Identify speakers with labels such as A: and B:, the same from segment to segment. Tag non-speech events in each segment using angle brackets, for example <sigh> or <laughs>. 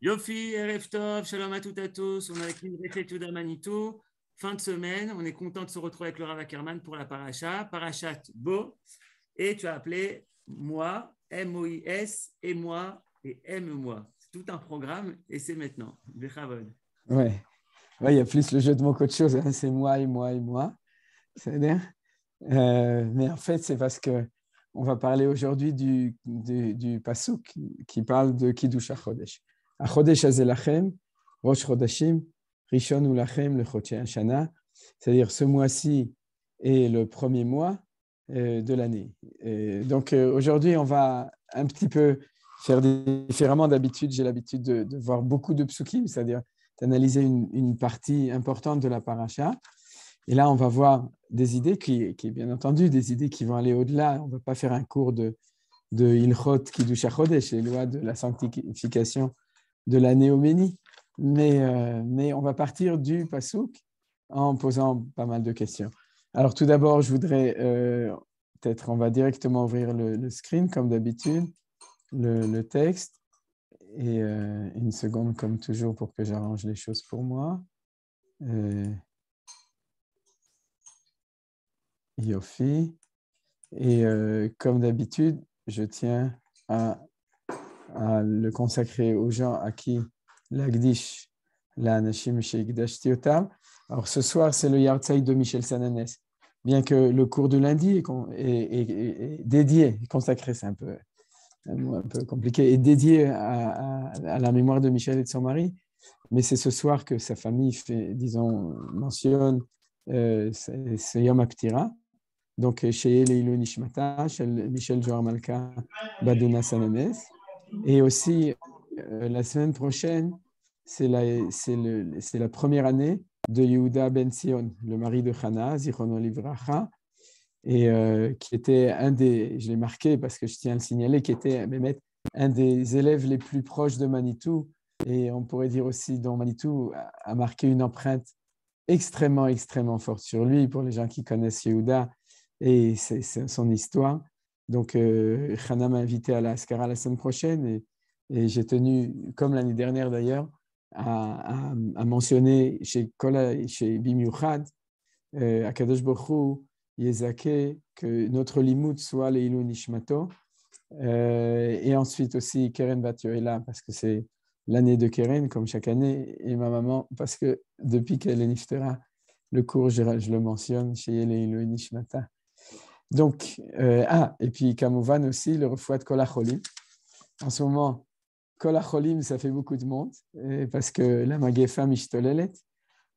A: Yofi, Ereftov, Shalom à toutes et à tous. On a avec une réflexion d'Amanitou, Fin de semaine, on est content de se retrouver avec Laura Wackerman pour la paracha. Parachat Bo. Et tu as appelé moi, M-O-I-S, et moi, et aime-moi. C'est tout un programme et c'est maintenant. Bechavod.
B: Ouais. il y a plus le jeu de mots qu'autre chose. Hein. C'est moi, et moi, et moi. cest bien, euh, Mais en fait, c'est parce que on va parler aujourd'hui du, du, qui, parle de Kiddush HaChodesh. Rosh Chodashim, Rishon Ulachem, le Shana, c'est-à-dire ce mois-ci est le premier mois euh, de l'année. Donc euh, aujourd'hui, on va un petit peu faire différemment d'habitude. J'ai l'habitude de, voir beaucoup de psukim, c'est-à-dire d'analyser une, partie importante de la paracha. Et là, on va voir des idées qui, bien entendu, des idées qui vont aller au-delà. On ne va pas faire un cours de, de Ilchot Kiddush les lois de la sanctification de la néoménie. Mais, euh, mais on va partir du Passouk en posant pas mal de questions. Alors tout d'abord, je voudrais euh, peut-être, on va directement ouvrir le, screen comme d'habitude, le, texte. Et euh, une seconde comme toujours pour que j'arrange les choses pour moi. Yofi. Et comme d'habitude, je tiens à à le consacrer aux gens à qui l'Agdish, l'Anashim tiotam. Alors ce soir, c'est le Yartzai de Michel Sananès. Bien que le cours de lundi est, dédié, consacré, c'est un peu, un peu compliqué, est dédié à, la mémoire de Michel et de son mari, mais c'est ce soir que sa famille, fait, disons, mentionne euh, ce Yom Aptira. Donc, chez Eleilo Nishmata, chez Michel Joar Malka Baduna Sananes. Et aussi, euh, la semaine prochaine, c'est la, première année de Yehuda Ben Sion, le mari de Hana, Zichrono Livracha, et euh, qui était un des, je l'ai marqué parce que je tiens à le signaler, qui était un des élèves les plus proches de Manitou, et on pourrait dire aussi dont Manitou a, marqué une empreinte extrêmement, extrêmement forte sur lui, pour les gens qui connaissent Yehuda et son histoire. Donc, euh, m'a invité à la Ascara la semaine prochaine et, j'ai tenu, comme l'année dernière d'ailleurs, à, mentionner chez Kola chez à Kadosh Bochou, Yezake, que notre limout soit le Nishmato. Euh, et ensuite aussi Keren Batioela, parce que c'est l'année de Keren, comme chaque année, et ma maman, parce que depuis qu'elle est Niftera, le cours, je, le mentionne chez Yele Nishmata. Donc, euh, ah, et puis Kamouvan aussi, le refouat Kolacholim. En ce moment, Kolacholim, ça fait beaucoup de monde, parce que la Magefa Mishtolelet,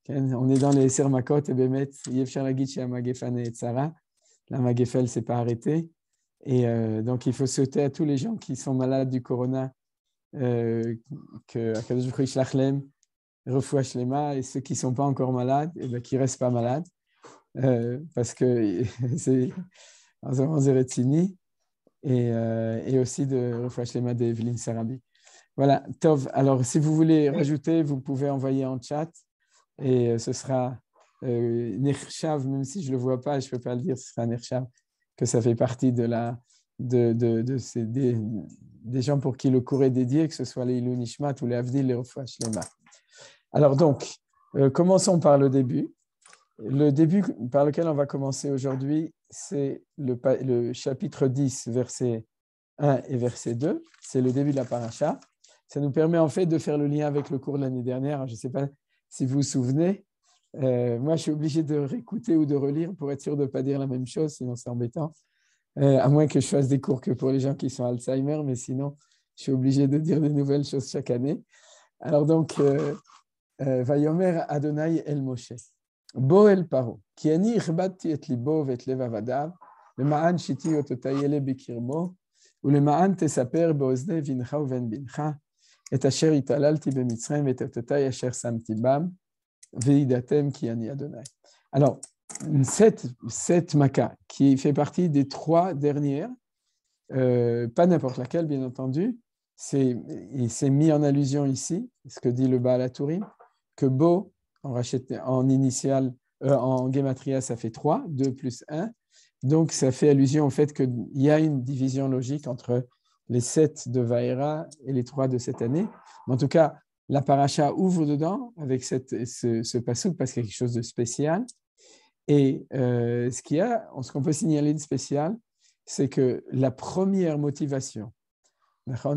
B: on est dans les Sermakot et Bemet, Yevchar la Magefa Neetzara, la Magefa, elle s'est pas arrêtée. Et euh, donc, il faut souhaiter à tous les gens qui sont malades du corona que euh, que Akadosh Lachlem, les Shlema, et ceux qui ne sont pas encore malades, et ben, qui ne restent pas malades. Euh, parce que <laughs> c'est en Zeretini et, euh, et, aussi de Refresh Lema d'Evelyne Sarabi. Voilà, Tov. Alors, si vous voulez rajouter, vous pouvez envoyer en chat et euh, ce sera euh, même si je ne le vois pas, je ne peux pas le dire, ce sera Nershav, que ça fait partie de la, de, de, ces, des, gens pour qui le cours est dédié, que ce soit les Nishmat ou les Avdil, les Refresh Lema. Alors, donc, commençons par le début. Euh, le début par lequel on va commencer aujourd'hui, c'est le, chapitre 10, verset 1 et verset 2. C'est le début de la paracha. Ça nous permet en fait de faire le lien avec le cours de l'année dernière. Je ne sais pas si vous vous souvenez. Euh, moi, je suis obligé de réécouter ou de relire pour être sûr de ne pas dire la même chose, sinon c'est embêtant. Euh, à moins que je fasse des cours que pour les gens qui sont Alzheimer, mais sinon, je suis obligé de dire des nouvelles choses chaque année. Alors donc, Vayomer Adonai El Moshe. Boel Paro, qui ani irbati et libo et leva vadav, le ma'an shiti ototayele bikirmo, ou le ma'an tesaper beozne vincha ou ven bincha, et asher italalti bemitzrem et ototay asher samti bam, veidatem qui ani adonai. Alors, cette, cette maca qui fait partie des trois dernières, euh, pas n'importe laquelle bien entendu, c'est, il s'est mis en allusion ici, ce que dit le Baal Tourim, que Bo en, rachète, en initial, euh, en gématria, ça fait 3, 2 plus 1. Donc, ça fait allusion au fait qu'il y a une division logique entre les 7 de Vaera et les 3 de cette année. en tout cas, la paracha ouvre dedans avec ce, ce passouk parce qu'il y a quelque chose de spécial. Et euh, ce qu'on peut signaler de spécial, c'est que la première motivation,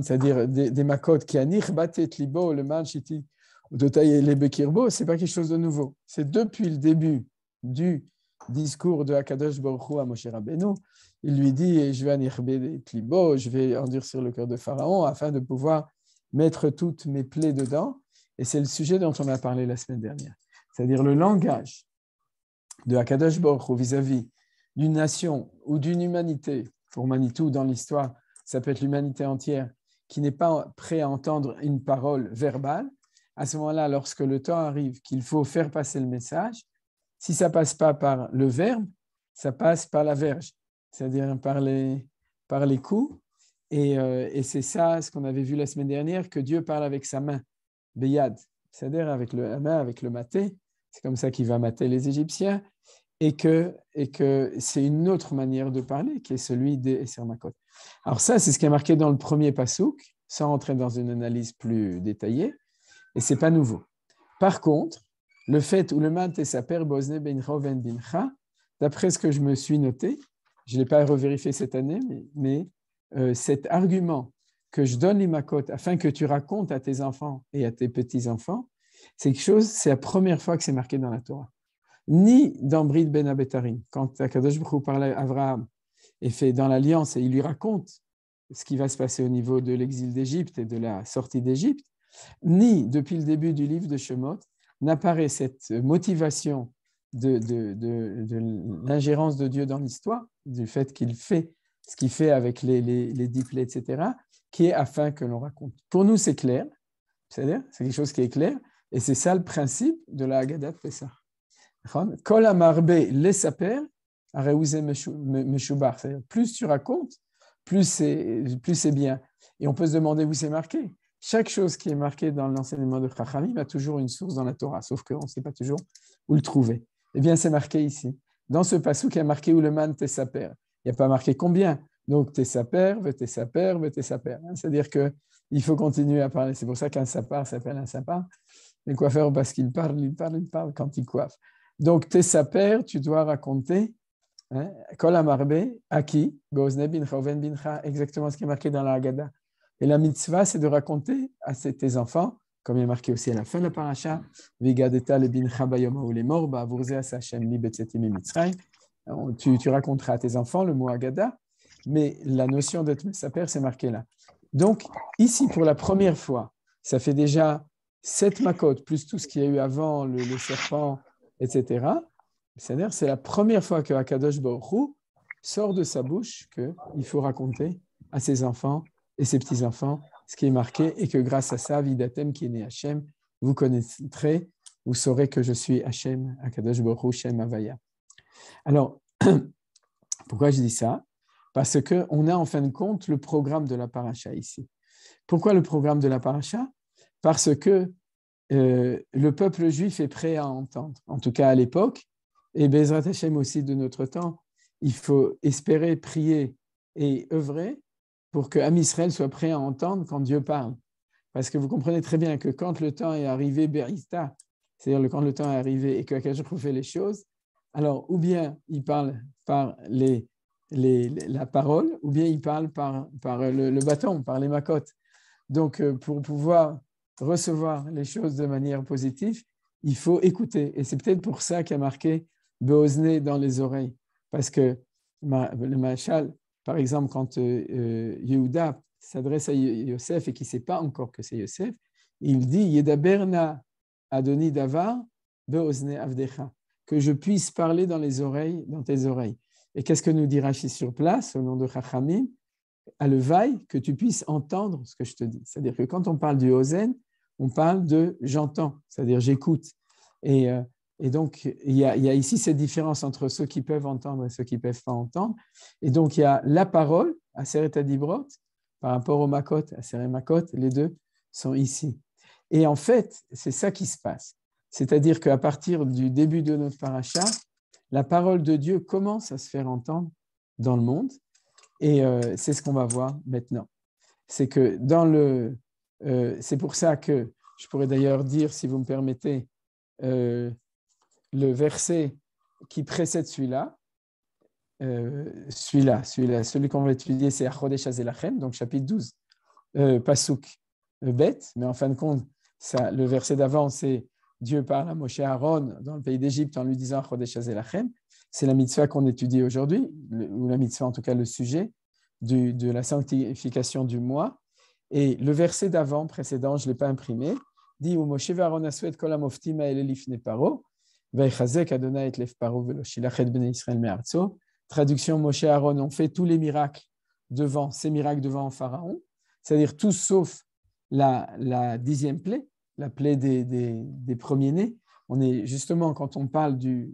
B: c'est-à-dire des, des makot qui a nirbatet libo le manchiti de tailler les Bekirbo, ce n'est pas quelque chose de nouveau. C'est depuis le début du discours de Hakadosh Borchou à Moshe Rabbeinu, il lui dit je vais en klibo, je vais endurcir le cœur de Pharaon afin de pouvoir mettre toutes mes plaies dedans. Et c'est le sujet dont on a parlé la semaine dernière, c'est-à-dire le langage de Hakadosh Borchou vis-à-vis d'une nation ou d'une humanité. Pour Manitou, dans l'histoire, ça peut être l'humanité entière qui n'est pas prêt à entendre une parole verbale, à ce moment-là, lorsque le temps arrive, qu'il faut faire passer le message, si ça passe pas par le verbe, ça passe par la verge, c'est-à-dire par les, par les coups. Euh, et, c'est ça, ce qu'on avait vu la semaine dernière, que Dieu parle avec sa main, Beyad, c'est-à-dire avec le, la main, avec le maté. C'est comme ça qu'il va mater les Égyptiens. Et que, et que c'est une autre manière de parler qui est celui des Sermakot. Alors ça, c'est ce qui est marqué dans le premier passouk, sans entrer dans une analyse plus détaillée. Et c'est pas nouveau. Par contre, le fait où le mat et sa père ben roven ben ha, d'après ce que je me suis noté, je ne l'ai pas revérifié cette année, mais, euh, cet argument que je donne les afin que tu racontes à tes enfants et à tes petits-enfants, c'est quelque chose, c'est la première fois que c'est marqué dans la Torah. Ni dans Bride Ben Abetarim, quand Akadosh Baruch parlait à Abraham et fait dans l'alliance et il lui raconte ce qui va se passer au niveau de l'exil d'Égypte et de la sortie d'Égypte, ni depuis le début du livre de Shemot, n'apparaît cette motivation de, l'ingérence de Dieu dans l'histoire, du fait qu'il fait ce qu'il fait avec les, les, etc., qui est afin que l'on raconte. Pour nous, c'est clair, c'est-à-dire, c'est quelque chose qui est clair, et c'est ça le principe de la Haggadah de Pessah. Kol amarbe lesaper, meshubar. Plus tu racontes, plus c'est bien. Et on peut se demander où c'est marqué chaque chose qui est marquée dans l'enseignement de Chachamim a toujours une source dans la Torah, sauf qu'on ne sait pas toujours où le trouver. Eh bien, c'est marqué ici. Dans ce passage qui a marqué où le man père. Il n'y a pas marqué combien. Donc, t'es sa père. C'est-à-dire qu'il faut continuer à parler. C'est pour ça qu'un sapar s'appelle un sapar. Les coiffeurs, parce qu'il parle, il parlent, il parle quand ils coiffe. Donc, père, tu dois raconter hein, Kol à qui Exactement ce qui est marqué dans la Haggadah. Et la mitzvah, c'est de raconter à tes enfants, comme il est marqué aussi à la fin de la paracha, bah, tu, tu raconteras à tes enfants le mot Agada, mais la notion d'être père, c'est marqué là. Donc, ici, pour la première fois, ça fait déjà sept makotes, plus tout ce qu'il y a eu avant, le, serpent, etc. C'est-à-dire, c'est la première fois que Akadosh Baruch sort de sa bouche qu'il faut raconter à ses enfants et ses petits-enfants ce qui est marqué, et que grâce à ça, Vidatem qui est né Hachem, vous connaîtrez, vous saurez que je suis Hachem, Akadosh Baruch Shem Avaya. Alors, <clears throat> pourquoi je dis ça Parce que on a en fin de compte le programme de la paracha ici. Pourquoi le programme de la paracha Parce que euh, le peuple juif est prêt à entendre, en tout cas à l'époque, et Bezrat Hachem aussi de notre temps. Il faut espérer, prier et œuvrer pour que Am soit prêt à entendre quand Dieu parle. Parce que vous comprenez très bien que quand le temps est arrivé, Berista, c'est-à-dire quand le temps est arrivé et que Akashur fait les choses, alors ou bien il parle par la parole, ou bien il parle par, le, bâton, par les macotes. Donc euh, pour pouvoir recevoir les choses de manière positive, il faut écouter. Et c'est peut-être pour ça qu'il a marqué Beosné dans les oreilles. Parce que le Machal, par exemple, quand euh, euh Yehuda s'adresse à Yosef et qui ne sait pas encore que c'est Yosef, il dit Yedaberna Adoni Beozne Avdecha, que je puisse parler dans les oreilles, dans tes oreilles. Et qu'est-ce que nous dit Rachid sur place au nom de Chachamim À vaille que tu puisses entendre ce que je te dis. C'est-à-dire que quand on parle du Ozen, on parle de j'entends, c'est-à-dire j'écoute. Et euh, et donc, il y, a, ici cette différence entre ceux qui peuvent entendre et ceux qui ne peuvent pas entendre. Et donc, il y a la parole, Aseret Adibrot, par rapport au Makot, Aseret Makot, les deux sont ici. Et en fait, c'est ça qui se passe. C'est-à-dire qu'à partir du début de notre paracha, la parole de Dieu commence à se faire entendre dans le monde. Et euh, c'est ce qu'on va voir maintenant. C'est que dans le. Euh, c'est pour ça que je pourrais d'ailleurs dire, si vous me permettez, euh, le verset qui précède celui-là, euh, celui-là, celui-là, celui qu'on va étudier, c'est Achodesh donc chapitre 12, pasouk » Pasuk euh, bête, mais en fin de compte, ça, le verset d'avant, c'est Dieu parle à Moshe Aaron dans le pays d'Égypte en lui disant Achodesh Azelachem. C'est la mitzvah qu'on étudie aujourd'hui, ou la mitzvah en tout cas le sujet de la sanctification du mois. Et le verset d'avant, précédent, je ne l'ai pas imprimé, dit Moshe Aaron Asuet elif Elelif Neparo. Traduction Moshe Aaron On fait tous les miracles devant, ces miracles devant Pharaon, c'est-à-dire tous sauf la, dixième plaie, la plaie des, premiers-nés. On est justement, quand on parle du,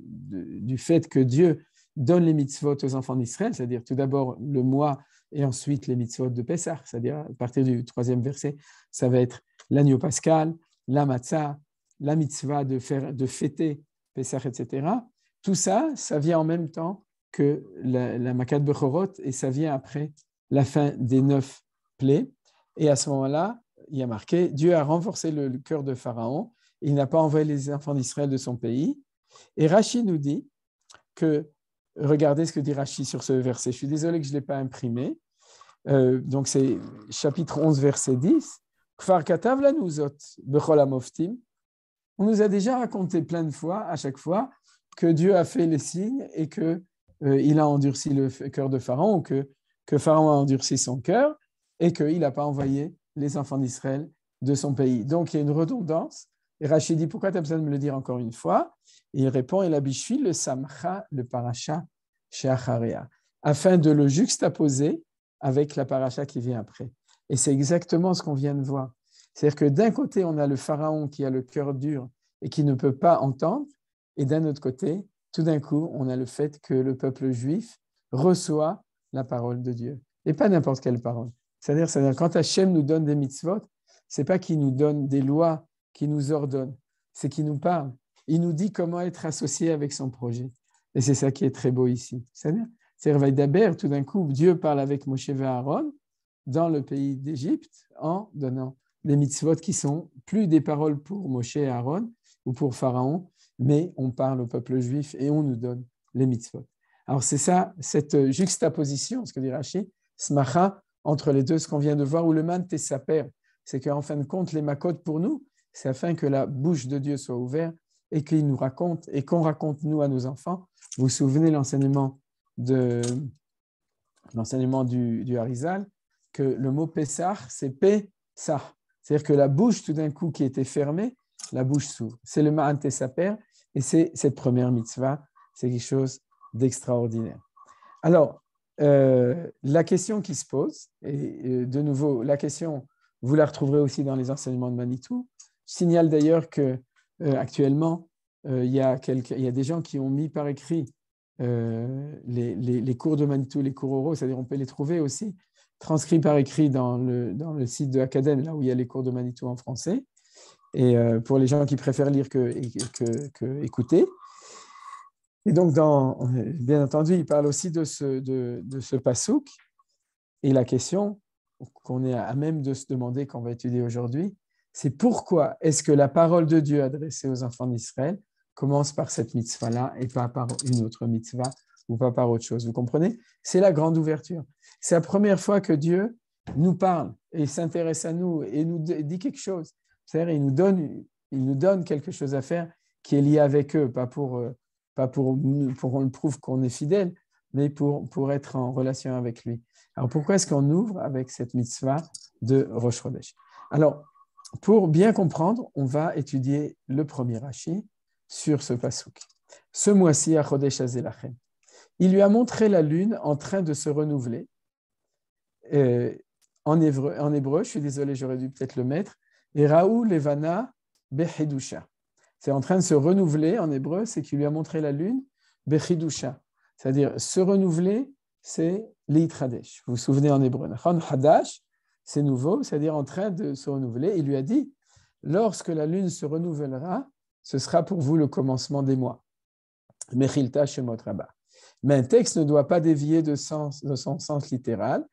B: fait que Dieu donne les mitzvot aux enfants d'Israël, c'est-à-dire tout d'abord le mois et ensuite les mitzvot de Pessah, c'est-à-dire à partir du troisième verset, ça va être l'agneau pascal, la matzah, la mitzvah de, de fêter etc. Tout ça, ça vient en même temps que la, la Makat Bechorot et ça vient après la fin des neuf plaies. Et à ce moment-là, il y a marqué Dieu a renforcé le, cœur de Pharaon, il n'a pas envoyé les enfants d'Israël de son pays. Et Rachid nous dit que, regardez ce que dit Rachid sur ce verset, je suis désolé que je ne l'ai pas imprimé, euh, donc c'est chapitre 11, verset 10. Kfar katav bechol on nous a déjà raconté plein de fois, à chaque fois, que Dieu a fait les signes et que euh, il a endurci le cœur de Pharaon, que, que Pharaon a endurci son cœur et qu'il n'a pas envoyé les enfants d'Israël de son pays. Donc il y a une redondance. Et Rachid dit Pourquoi tu as besoin de me le dire encore une fois Et il répond il a le samcha, le paracha, chez afin de le juxtaposer avec la paracha qui vient après. Et c'est exactement ce qu'on vient de voir. C'est-à-dire que d'un côté, on a le pharaon qui a le cœur dur et qui ne peut pas entendre, et d'un autre côté, tout d'un coup, on a le fait que le peuple juif reçoit la parole de Dieu, et pas n'importe quelle parole. C'est-à-dire, quand Hachem nous donne des mitzvot, c'est pas qu'il nous donne des lois, qu'il nous ordonne, c'est qu'il nous parle. Il nous dit comment être associé avec son projet. Et c'est ça qui est très beau ici. C'est-à-dire, c'est tout d'un coup, Dieu parle avec Moshe et Aaron dans le pays d'Égypte en donnant les mitzvot qui sont plus des paroles pour Moshe et Aaron ou pour Pharaon, mais on parle au peuple juif et on nous donne les mitzvot. Alors c'est ça, cette juxtaposition, ce que dit Rachid, smacha, entre les deux, ce qu'on vient de voir, où le man père. c'est qu'en fin de compte, les makot pour nous, c'est afin que la bouche de Dieu soit ouverte et qu'il nous raconte, et qu'on raconte nous à nos enfants. Vous vous souvenez l'enseignement de l'enseignement du, du Harizal, que le mot Pessah, c'est Pessah. C'est-à-dire que la bouche, tout d'un coup, qui était fermée, la bouche s'ouvre. C'est le Ma'ante Saper et c'est cette première mitzvah. C'est quelque chose d'extraordinaire. Alors, euh, la question qui se pose, et euh, de nouveau, la question, vous la retrouverez aussi dans les enseignements de Manitou. Je signale d'ailleurs que euh, actuellement, il y, a des gens qui ont mis par écrit les, cours de Manitou, les cours oraux, c'est-à-dire on peut les trouver aussi transcrit par écrit dans le, dans le site de Academ, là où il y a les cours de Manitou en français, et euh, pour les gens qui préfèrent lire que, que, écouter. Et donc, dans, bien entendu, il parle aussi de ce, de, de ce passouk et la question qu'on est à même de se demander qu'on va étudier aujourd'hui, c'est pourquoi est-ce que la parole de Dieu adressée aux enfants d'Israël commence par cette mitzvah-là et pas par une autre mitzvah ou pas par autre chose. Vous comprenez C'est la grande ouverture. C'est la première fois que Dieu nous parle et s'intéresse à nous et nous dit quelque chose. C'est-à-dire, il nous donne, il nous donne quelque chose à faire qui est lié avec eux, pas pour, euh, pas pour, pour qu'on le prouve qu'on est fidèle, mais pour, pour être en relation avec lui. Alors, pourquoi est-ce qu'on ouvre avec cette mitzvah de Rosh Chodesh Alors, pour bien comprendre, on va étudier le premier Rashi sur ce pasouk. Ce mois-ci, à Chodesh Azelachem, il lui a montré la lune en train de se renouveler. Euh, en, hébreu, je suis désolé, j'aurais dû peut-être le mettre. Et Raoul Levana Bechidusha. C'est en train de se renouveler en hébreu, c'est qu'il lui a montré la lune, Bechidusha. C'est-à-dire se renouveler, c'est l'Itradesh. Vous vous souvenez en hébreu, Hadash, c'est nouveau, c'est-à-dire en train de se renouveler. Il lui a dit, lorsque la lune se renouvellera, ce sera pour vous le commencement des mois. Mechilta Shemot mais un texte ne doit pas dévier de, son sens littéral.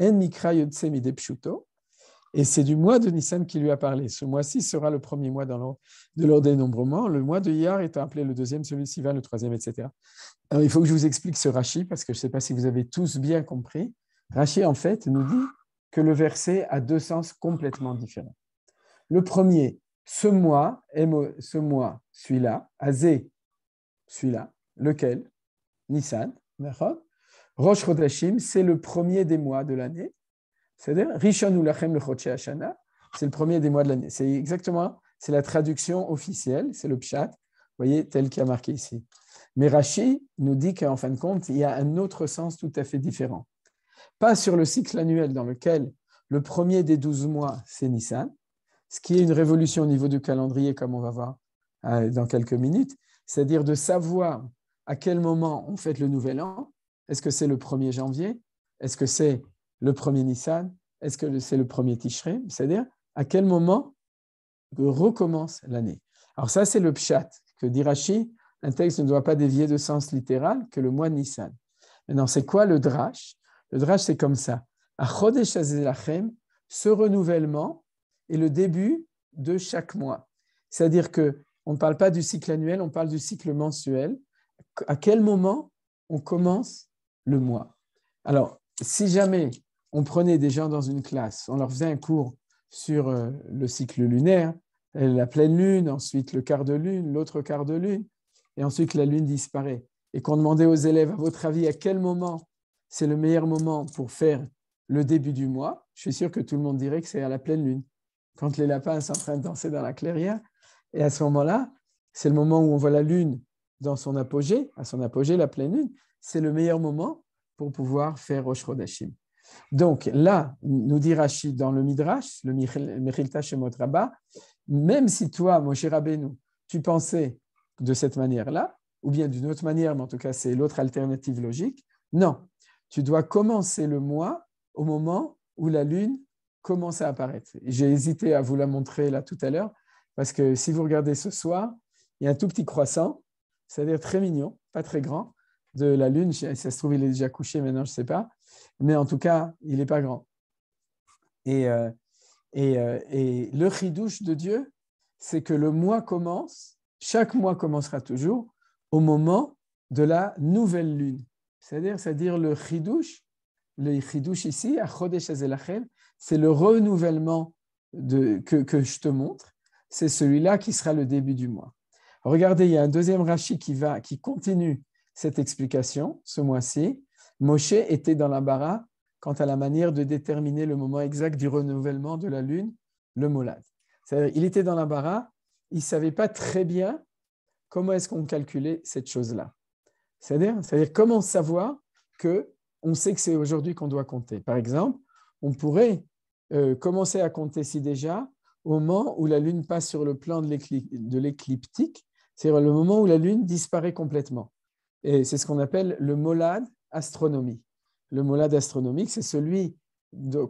B: En mikra Et c'est du mois de Nissan qui lui a parlé. Ce mois-ci sera le premier mois dans de dénombrement, Le mois de Iyar est appelé le deuxième, celui ci va le troisième, etc. il faut que je vous explique ce Rashi, parce que je ne sais pas si vous avez tous bien compris. Rashi, en fait, nous dit que le verset a deux sens complètement différents. Le premier, ce mois, ce mois, celui-là, Azé, celui-là, lequel Nissan, Rosh Chodashim, c'est le premier des mois de l'année. C'est-à-dire, Rishon Ulachem le Hashana, c'est le premier des mois de l'année. C'est exactement, c'est la traduction officielle, c'est le pshat, vous voyez, tel qu'il y a marqué ici. Mais Rashi nous dit qu'en fin de compte, il y a un autre sens tout à fait différent. Pas sur le cycle annuel dans lequel le premier des douze mois, c'est Nissan, ce qui est une révolution au niveau du calendrier, comme on va voir euh, dans quelques minutes, c'est-à-dire de savoir à quel moment on fête le nouvel an Est-ce que c'est le 1er janvier Est-ce que c'est le 1er Nissan Est-ce que c'est le 1er Tishré C'est-à-dire, à quel moment recommence l'année Alors ça, c'est le pshat que dit un texte ne doit pas dévier de sens littéral que le mois de Nissan. Maintenant, c'est quoi le drash Le drash, c'est comme ça. ce renouvellement est le début de chaque mois. C'est-à-dire que on ne parle pas du cycle annuel, on parle du cycle mensuel à quel moment on commence le mois Alors, si jamais on prenait des gens dans une classe, on leur faisait un cours sur euh, le cycle lunaire, la pleine lune, ensuite le quart de lune, l'autre quart de lune, et ensuite la lune disparaît, et qu'on demandait aux élèves, à votre avis, à quel moment c'est le meilleur moment pour faire le début du mois, je suis sûr que tout le monde dirait que c'est à la pleine lune, quand les lapins sont en train de danser dans la clairière. Et à ce moment-là, c'est le moment où on voit la lune dans son apogée, à son apogée, la pleine lune, c'est le meilleur moment pour pouvoir faire Rosh Donc là, nous dit Rachid dans le Midrash, le Mechilta Shemot Rabba, même si toi, Moshe Rabbeinu, tu pensais de cette manière-là, ou bien d'une autre manière, mais en tout cas c'est l'autre alternative logique, non, tu dois commencer le mois au moment où la lune commence à apparaître. J'ai hésité à vous la montrer là tout à l'heure, parce que si vous regardez ce soir, il y a un tout petit croissant, c'est-à-dire très mignon, pas très grand, de la Lune. Ça se trouve, il est déjà couché maintenant, je ne sais pas. Mais en tout cas, il n'est pas grand. Et, euh, euh, et, le ridouche de Dieu, c'est que le mois commence, chaque mois commencera toujours au moment de la nouvelle lune. C'est-à-dire, c'est-à-dire le chidouche, le chidouche ici, à c'est le renouvellement de, que je te montre, c'est celui-là qui sera le début du mois. Regardez, il y a un deuxième Rashi qui, va, qui continue cette explication ce mois-ci. Moshe était dans l'embarras quant à la manière de déterminer le moment exact du renouvellement de la lune, le molad. Il était dans la l'embarras, il ne savait pas très bien comment est-ce qu'on calculait cette chose-là. C'est-à-dire comment savoir que on sait que c'est aujourd'hui qu'on doit compter. Par exemple, on pourrait euh, commencer à compter si déjà au moment où la Lune passe sur le plan de l'écliptique, c'est le moment où la Lune disparaît complètement. Et c'est ce qu'on appelle le molad astronomique. Le molad astronomique, c'est celui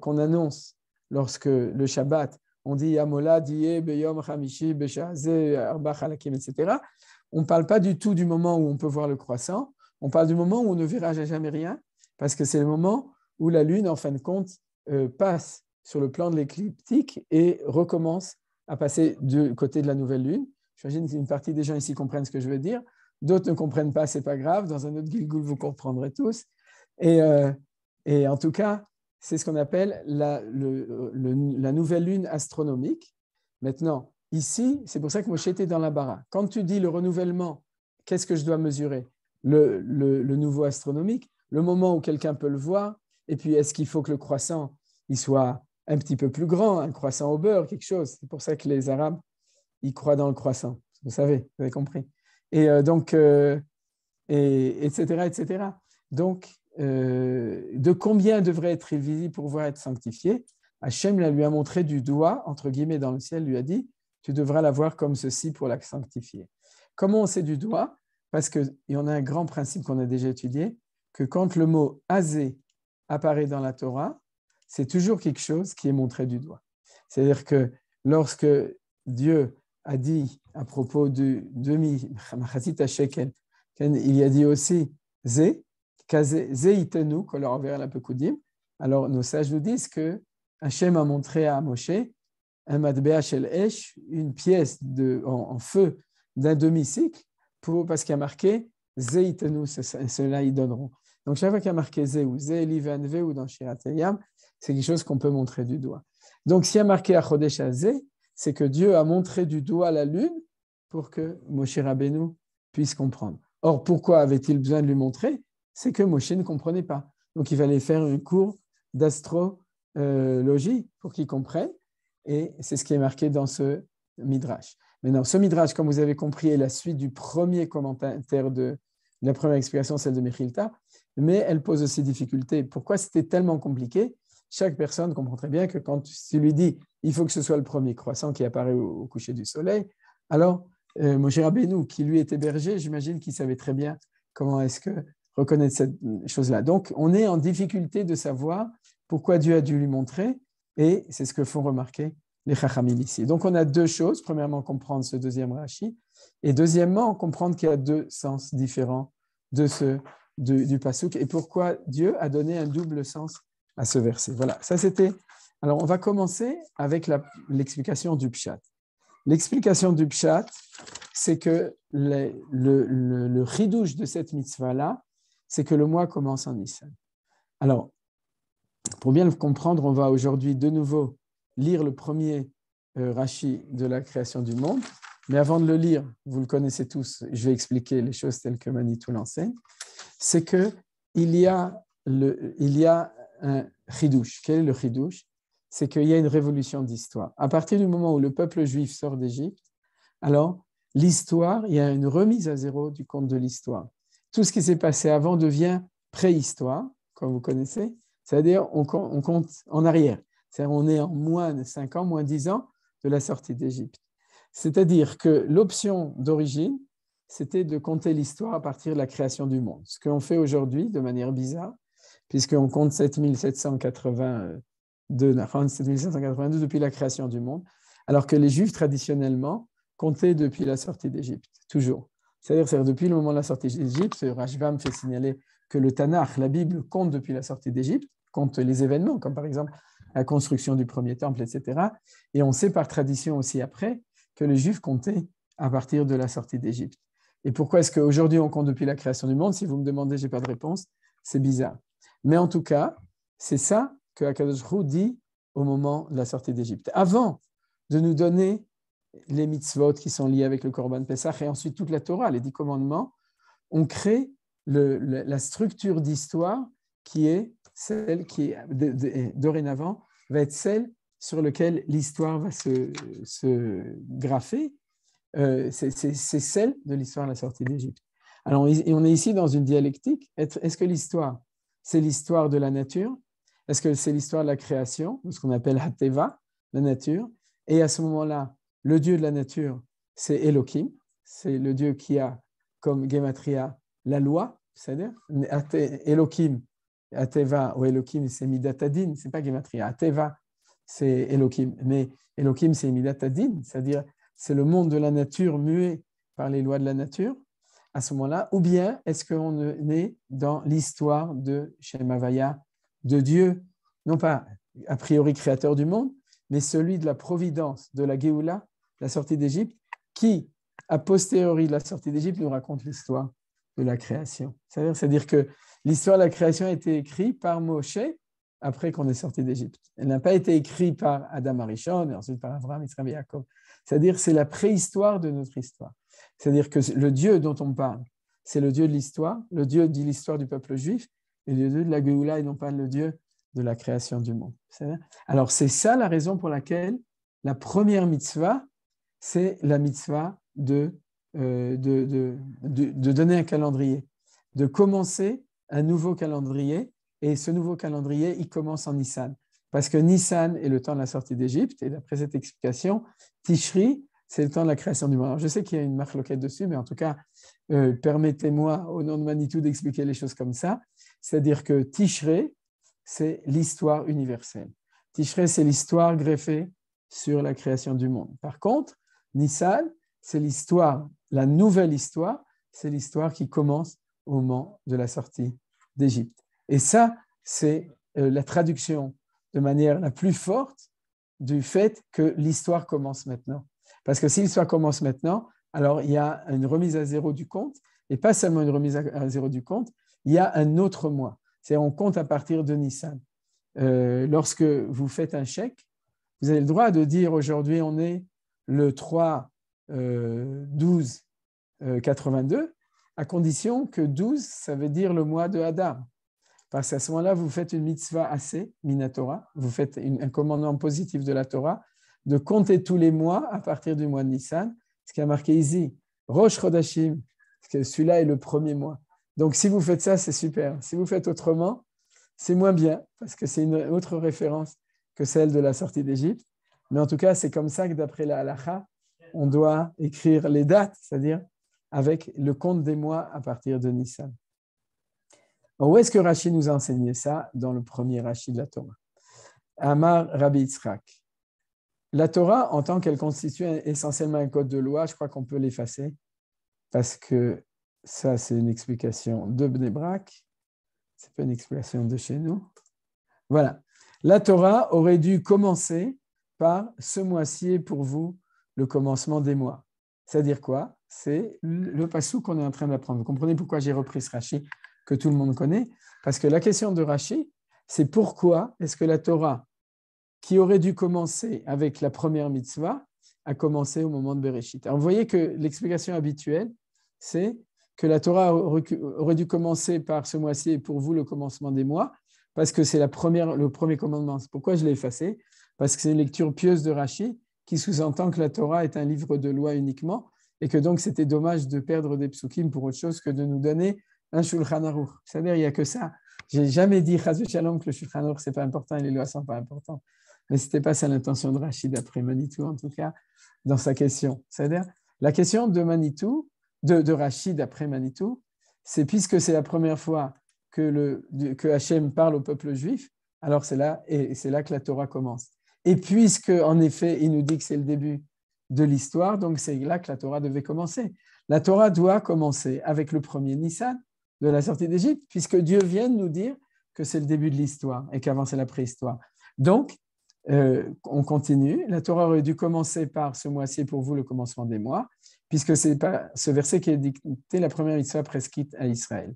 B: qu'on annonce lorsque le Shabbat, on dit Yamolad, ah, Beyom, Arba, etc. On ne parle pas du tout du moment où on peut voir le croissant, on parle du moment où on ne verra jamais rien, parce que c'est le moment où la Lune, en fin de compte, euh, passe sur le plan de l'écliptique et recommence à passer du côté de la nouvelle Lune. J'imagine qu'une partie des gens ici comprennent ce que je veux dire. D'autres ne comprennent pas, c'est pas grave. Dans un autre Gilgul, vous comprendrez tous. Et, euh, en tout cas, c'est ce qu'on appelle la, nouvelle lune astronomique. Maintenant, ici, c'est pour ça que moi, j'étais dans la bara. Quand tu dis le renouvellement, qu'est-ce que je dois mesurer le, le, nouveau astronomique, le moment où quelqu'un peut le voir, et puis est-ce qu'il faut que le croissant il soit un petit peu plus grand, un croissant au beurre, quelque chose. C'est pour ça que les Arabes il croit dans le croissant. Vous savez, vous avez compris. Et euh, donc, etc., euh, etc. Donc, euh, de combien devrait être il visible pour pouvoir être sanctifié Hachem lui a montré du doigt, entre guillemets, dans le ciel, lui a dit, tu devras la voir comme ceci pour la sanctifier. Comment on sait du doigt Parce qu'il y en a un grand principe qu'on a déjà étudié, que quand le mot azé apparaît dans la Torah, c'est toujours quelque chose qui est montré du doigt. C'est-à-dire que lorsque Dieu a dit à propos du demi, il y a dit aussi ze, itenu qu'on leur enverra la Alors nos sages nous disent que Hachem a montré à Moshe un matbea esh, une pièce de, en, feu d'un demi-cycle, parce qu'il a marqué ceux cela ils donneront. Donc chaque fois qu'il a marqué ze ou ze, livanve ou dans Shiratayam, c'est quelque chose qu'on peut montrer du doigt. Donc s'il y a marqué achodesh ze, c'est que Dieu a montré du doigt la lune pour que Moshe Rabbeinu puisse comprendre. Or, pourquoi avait-il besoin de lui montrer C'est que Moshe ne comprenait pas. Donc, il fallait faire un cours d'astrologie pour qu'il comprenne. Et c'est ce qui est marqué dans ce midrash. Maintenant, ce midrash, comme vous avez compris, est la suite du premier commentaire de la première explication, celle de Mechilta, mais elle pose aussi difficultés. Pourquoi c'était tellement compliqué chaque personne comprend très bien que quand tu lui dis il faut que ce soit le premier croissant qui apparaît au, coucher du soleil, alors euh, Moshe qui lui était berger, j'imagine qu'il savait très bien comment est-ce que reconnaître cette chose-là. Donc, on est en difficulté de savoir pourquoi Dieu a dû lui montrer, et c'est ce que font remarquer les Chachamim ici. Donc, on a deux choses. Premièrement, comprendre ce deuxième Rashi, et deuxièmement, comprendre qu'il y a deux sens différents de ce, du Pasuk, et pourquoi Dieu a donné un double sens à ce verset. Voilà, ça c'était. Alors, on va commencer avec l'explication du pshat. L'explication du pshat, c'est que le, le, ridouche de cette mitzvah-là, c'est que le mois commence en Nissan. Alors, pour bien le comprendre, on va aujourd'hui de nouveau lire le premier euh, rachi de la création du monde. Mais avant de le lire, vous le connaissez tous, je vais expliquer les choses telles que Manitou l'enseigne. C'est que il y a, le, il y a un chidouche. Quel est le chidouche C'est qu'il y a une révolution d'histoire. À partir du moment où le peuple juif sort d'Égypte, alors l'histoire, il y a une remise à zéro du compte de l'histoire. Tout ce qui s'est passé avant devient préhistoire, comme vous connaissez, c'est-à-dire on, compte en arrière. C'est-à-dire on est en moins de 5 ans, moins 10 ans de la sortie d'Égypte. C'est-à-dire que l'option d'origine, c'était de compter l'histoire à partir de la création du monde. Ce que qu'on fait aujourd'hui de manière bizarre, puisqu'on compte 7782, 7782 depuis la création du monde, alors que les Juifs, traditionnellement, comptaient depuis la sortie d'Égypte, toujours. C'est-à-dire, depuis le moment de la sortie d'Égypte, Rajvam fait signaler que le Tanakh, la Bible, compte depuis la sortie d'Égypte, compte les événements, comme par exemple la construction du premier temple, etc. Et on sait par tradition aussi après que les Juifs comptaient à partir de la sortie d'Égypte. Et pourquoi est-ce qu'aujourd'hui on compte depuis la création du monde Si vous me demandez, j'ai pas de réponse. C'est bizarre. Mais en tout cas, c'est ça que Akadosh dit au moment de la sortie d'Égypte. Avant de nous donner les mitzvot qui sont liés avec le Korban Pesach et ensuite toute la Torah, les dix commandements, on crée la structure d'histoire qui est celle qui, dorénavant, va être celle sur laquelle l'histoire va se, graffer. Euh, c'est celle de l'histoire de la sortie d'Égypte. Alors, on est ici dans une dialectique. Est-ce que l'histoire, c'est l'histoire de la nature Est-ce que c'est l'histoire de la création, ce qu'on appelle ateva la nature Et à ce moment-là, le dieu de la nature, c'est Elohim, c'est le dieu qui a comme Gematria la loi, c'est-à-dire Elohim, Ateva ou Elohim, c'est Midatadin, c'est pas Gematria, Ateva, c'est Elohim, mais Elohim, c'est Midatadin, c'est-à-dire c'est le monde de la nature muet par les lois de la nature à ce moment-là Ou bien est-ce qu'on est dans l'histoire de Shemavaya, de Dieu, non pas a priori créateur du monde, mais celui de la providence, de la Géoula, la sortie d'Égypte, qui, a posteriori de la sortie d'Égypte, nous raconte l'histoire de la création. C'est-à-dire que l'histoire de la création a été écrite par Moshe après qu'on est sorti d'Égypte. Elle n'a pas été écrite par Adam Arishon et ensuite par Abraham, Israël et Jacob. C'est-à-dire c'est la préhistoire de notre histoire. C'est-à-dire que le Dieu dont on parle, c'est le Dieu de l'histoire, le Dieu de l'histoire du peuple juif et le Dieu de la Géoula et non pas le Dieu de la création du monde. Alors c'est ça la raison pour laquelle la première mitzvah, c'est la mitzvah euh, de, de, de, donner un calendrier, de commencer un nouveau calendrier. Et ce nouveau calendrier, il commence en Nissan. Parce que Nissan est le temps de la sortie d'Égypte. Et d'après cette explication, Tishri, c'est le temps de la création du monde. je sais qu'il y a une marque loquette dessus, mais en tout cas, euh, permettez-moi, au nom de Manitou, d'expliquer les choses comme ça. C'est-à-dire que Tishré, c'est l'histoire universelle. Tishré, c'est l'histoire greffée sur la création du monde. Par contre, Nissan, c'est l'histoire, la nouvelle histoire, c'est l'histoire qui commence au moment de la sortie d'Égypte. Et ça, c'est euh, la traduction de manière la plus forte du fait que l'histoire commence maintenant parce que si l'histoire commence maintenant, alors il y a une remise à zéro du compte, et pas seulement une remise à zéro du compte, il y a un autre mois. cest à on compte à partir de Nissan. Euh, lorsque vous faites un chèque, vous avez le droit de dire aujourd'hui on est le 3 12 82, à condition que 12, ça veut dire le mois de Hadar. Parce qu'à ce moment-là, vous faites une mitzvah assez, Minatora, vous faites un commandement positif de la Torah, de compter tous les mois à partir du mois de Nissan, ce qui a marqué ici, Rosh Chodashim, parce que celui-là est le premier mois. Donc, si vous faites ça, c'est super. Si vous faites autrement, c'est moins bien, parce que c'est une autre référence que celle de la sortie d'Égypte. Mais en tout cas, c'est comme ça que d'après la halacha, on doit écrire les dates, c'est-à-dire avec le compte des mois à partir de Nissan. Où est-ce que Rachid nous a enseigné ça dans le premier Rachid de la Torah Amar Rabbi Yitzhak. La Torah, en tant qu'elle constitue essentiellement un code de loi, je crois qu'on peut l'effacer parce que ça, c'est une explication de Bnebrak. Ce n'est pas une explication de chez nous. Voilà. La Torah aurait dû commencer par ce mois-ci est pour vous le commencement des mois. C'est-à-dire quoi C'est le passou qu'on est en train d'apprendre. Vous comprenez pourquoi j'ai repris ce Rashi que tout le monde connaît Parce que la question de Rachi, c'est pourquoi est-ce que la Torah qui aurait dû commencer avec la première mitzvah a commencé au moment de Bereshit. Alors vous voyez que l'explication habituelle, c'est que la Torah aurait dû commencer par ce mois-ci et pour vous le commencement des mois, parce que c'est le premier commandement. Pourquoi je l'ai effacé Parce que c'est une lecture pieuse de Rashi qui sous-entend que la Torah est un livre de loi uniquement et que donc c'était dommage de perdre des psukim pour autre chose que de nous donner un Shulchan Aruch. C'est-à-dire, il n'y a que ça. J'ai jamais dit Chazu Shalom que le Shulchan Aruch, ce n'est pas important et les lois sont pas importantes mais ce n'était pas ça l'intention de Rachid après Manitou, en tout cas, dans sa question. C'est-à-dire, la question de Manitou, de, de Rachid après Manitou, c'est puisque c'est la première fois que, le, que Hachem parle au peuple juif, alors c'est là, et c'est là que la Torah commence. Et puisque, en effet, il nous dit que c'est le début de l'histoire, donc c'est là que la Torah devait commencer. La Torah doit commencer avec le premier Nissan de la sortie d'Égypte, puisque Dieu vient nous dire que c'est le début de l'histoire et qu'avant c'est la préhistoire. Donc, euh, on continue. La Torah aurait dû commencer par ce mois-ci pour vous le commencement des mois, puisque c'est pas ce verset qui est dicté la première mitzvah prescrite à Israël.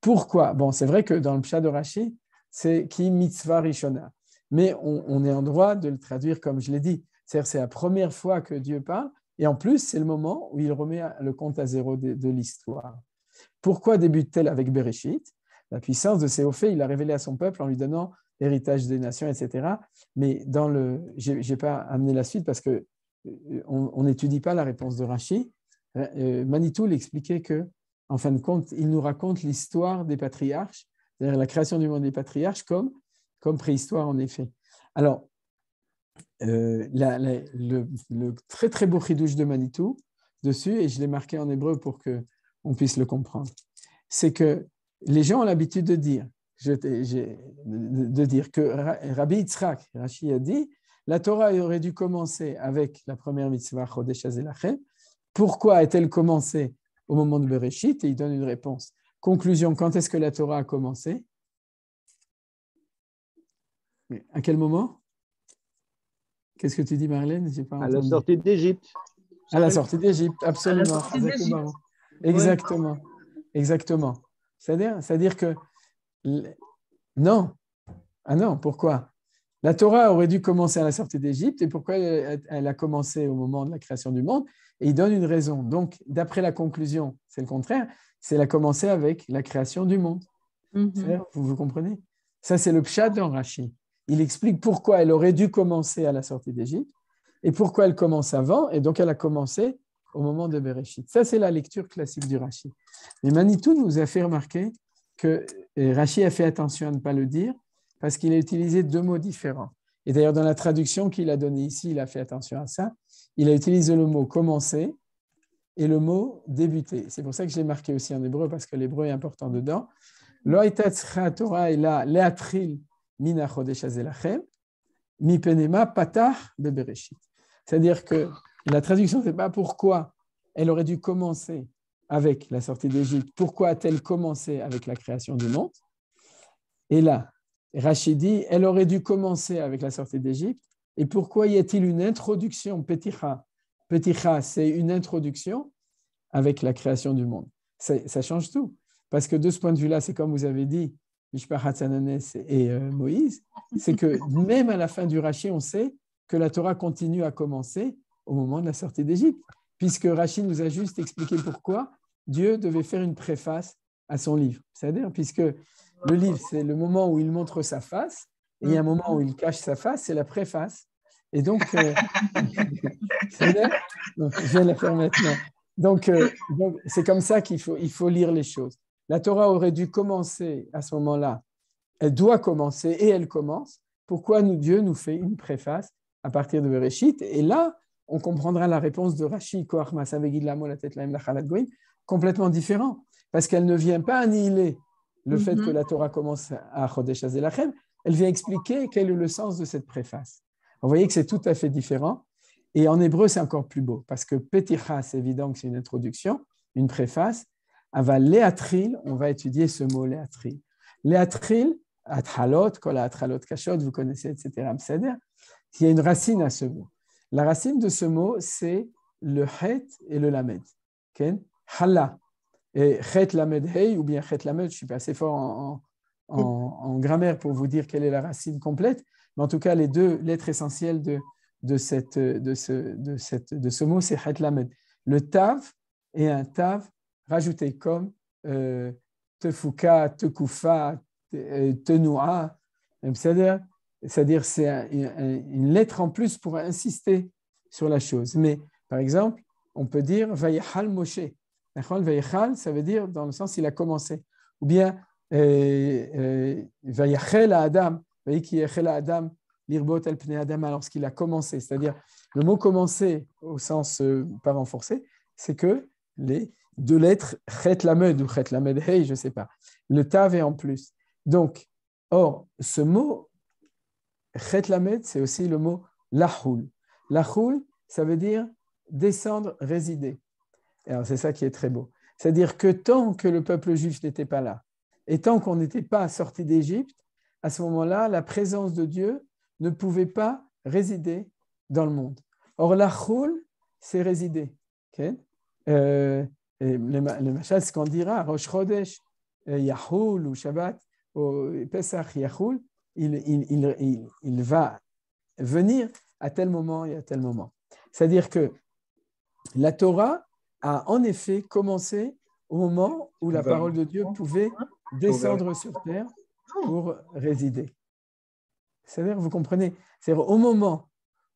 B: Pourquoi Bon, c'est vrai que dans le pshat de Rashi, c'est qui mitzvah rishona, mais on, est en droit de le traduire comme je l'ai dit. C'est-à-dire c'est la première fois que Dieu parle, et en plus c'est le moment où il remet le compte à zéro de, l'histoire. Pourquoi débute-t-elle avec Bereshit La puissance de ses il l'a révélé à son peuple en lui donnant héritage des nations, etc. Mais dans le, j'ai pas amené la suite parce que euh, on n'étudie pas la réponse de Rachi. Euh, Manitou l'expliquait que, en fin de compte, il nous raconte l'histoire des patriarches, c'est-à-dire la création du monde des patriarches comme, comme préhistoire en effet. Alors, euh, le, très très beau chidouche de Manitou dessus, et je l'ai marqué en hébreu pour que on puisse le comprendre, c'est que les gens ont l'habitude de dire de dire que Rabbi Yitzhak, Rashi a dit, la Torah aurait dû commencer avec la première mitzvah Chodesh Azelachem. Pourquoi est elle commencé au moment de Bereshit Et il donne une réponse. Conclusion, quand est-ce que la Torah a commencé À quel moment Qu'est-ce que tu dis, Marlène À la sortie d'Égypte. À la sortie d'Égypte, absolument. exactement. Exactement. Exactement. C'est-à-dire, c'est-à-dire que non. Ah non, pourquoi La Torah aurait dû commencer à la sortie d'Égypte et pourquoi elle a commencé au moment de la création du monde Et il donne une raison. Donc, d'après la conclusion, c'est le contraire, c'est la a commencé avec la création du monde. Mhm. Vous, vous comprenez Ça, c'est le pshat dans Rashi. Il explique pourquoi elle aurait dû commencer à la sortie d'Égypte et pourquoi elle commence avant, et donc elle a commencé au moment de Bereshit. Ça, c'est la lecture classique du Rashi. Mais Manitou nous a fait remarquer que Rachid a fait attention à ne pas le dire parce qu'il a utilisé deux mots différents. Et d'ailleurs, dans la traduction qu'il a donnée ici, il a fait attention à ça. Il a utilisé le mot commencer et le mot débuter. C'est pour ça que j'ai marqué aussi en hébreu parce que l'hébreu est important dedans. Torah mina mi patah C'est-à-dire que la traduction, c'est pas pourquoi elle aurait dû commencer avec la sortie d'Égypte, pourquoi a-t-elle commencé avec la création du monde Et là, Rachid dit, elle aurait dû commencer avec la sortie d'Égypte. Et pourquoi y a-t-il une introduction, Peticha Petitra, c'est une introduction avec la création du monde. Ça, change tout. Parce que de ce point de vue-là, c'est comme vous avez dit, Mishpahat et euh, Moïse, c'est que même à la fin du Rachid, on sait que la Torah continue à commencer au moment de la sortie d'Égypte puisque Rachid nous a juste expliqué pourquoi Dieu devait faire une préface à son livre. C'est-à-dire, puisque le livre, c'est le moment où il montre sa face, et il y a un mm. moment où il cache sa face, c'est la préface. Et donc, euh, <laughs> je vais la faire maintenant. Euh, donc, c'est comme ça qu'il faut, il faut lire les choses. La Torah aurait dû commencer à ce moment-là. Elle doit commencer et elle commence. Pourquoi Dieu nous fait une préface à partir de Bereshit Et là, on comprendra la réponse de Rashi, complètement différent, parce qu'elle ne vient pas annihiler le fait que mhm. la Torah commence à Chodesh Azelachem, elle vient expliquer quel est le sens de cette préface. Vous voyez que c'est tout à fait différent, et en hébreu c'est encore plus beau, parce que Peticha, c'est évident que c'est une introduction, une préface, avant Léatril, on va étudier ce mot Léatril. Léatril, Athalot, Kola Athalot Kashot, vous connaissez, etc., Il y a une racine à ce mot. La racine de ce mot, c'est le het et le lamed. Ken? Hala Et het lamed hey ou bien het lamed, je suis pas assez fort en, grammaire pour vous dire quelle est la racine complète, mais en tout cas, les deux lettres essentielles de, cette, de, ce, mot, c'est het lamed. Le tav et un tav rajouté comme euh, tefuka, tekoufa, tenoua, euh, etc c'est-à-dire c'est une lettre en plus pour insister sur la chose. Mais par exemple, on peut dire Moshe. ça veut dire dans le sens il a commencé. Ou bien euh, euh, Vayachel à Adam, Adam, Lirbot pne Adam, alors qu'il a commencé. C'est-à-dire le mot commencer au sens euh, pas renforcé, c'est que les deux lettres Chet Lamed ou Chet je sais pas. Le Tav est en plus. Donc, or, ce mot Chet Lamed, c'est aussi le mot lahoul. Lahoul, ça veut dire descendre, résider. alors, c'est ça qui est très beau. C'est-à-dire que tant que le peuple juif n'était pas là, et tant qu'on n'était pas sorti d'Égypte, à ce moment-là, la présence de Dieu ne pouvait pas résider dans le monde. Or, lahul, c'est résider. Euh, et les, machas, ce qu'on dira, Rosh Chodesh, euh, Yahoul ou Shabbat, ou Pesach, Yahoul, il, va venir à tel moment et à tel moment. C'est-à-dire que la Torah a en effet commencé au moment où la parole de Dieu pouvait descendre sur terre pour résider. C'est-à-dire, vous comprenez, cest au moment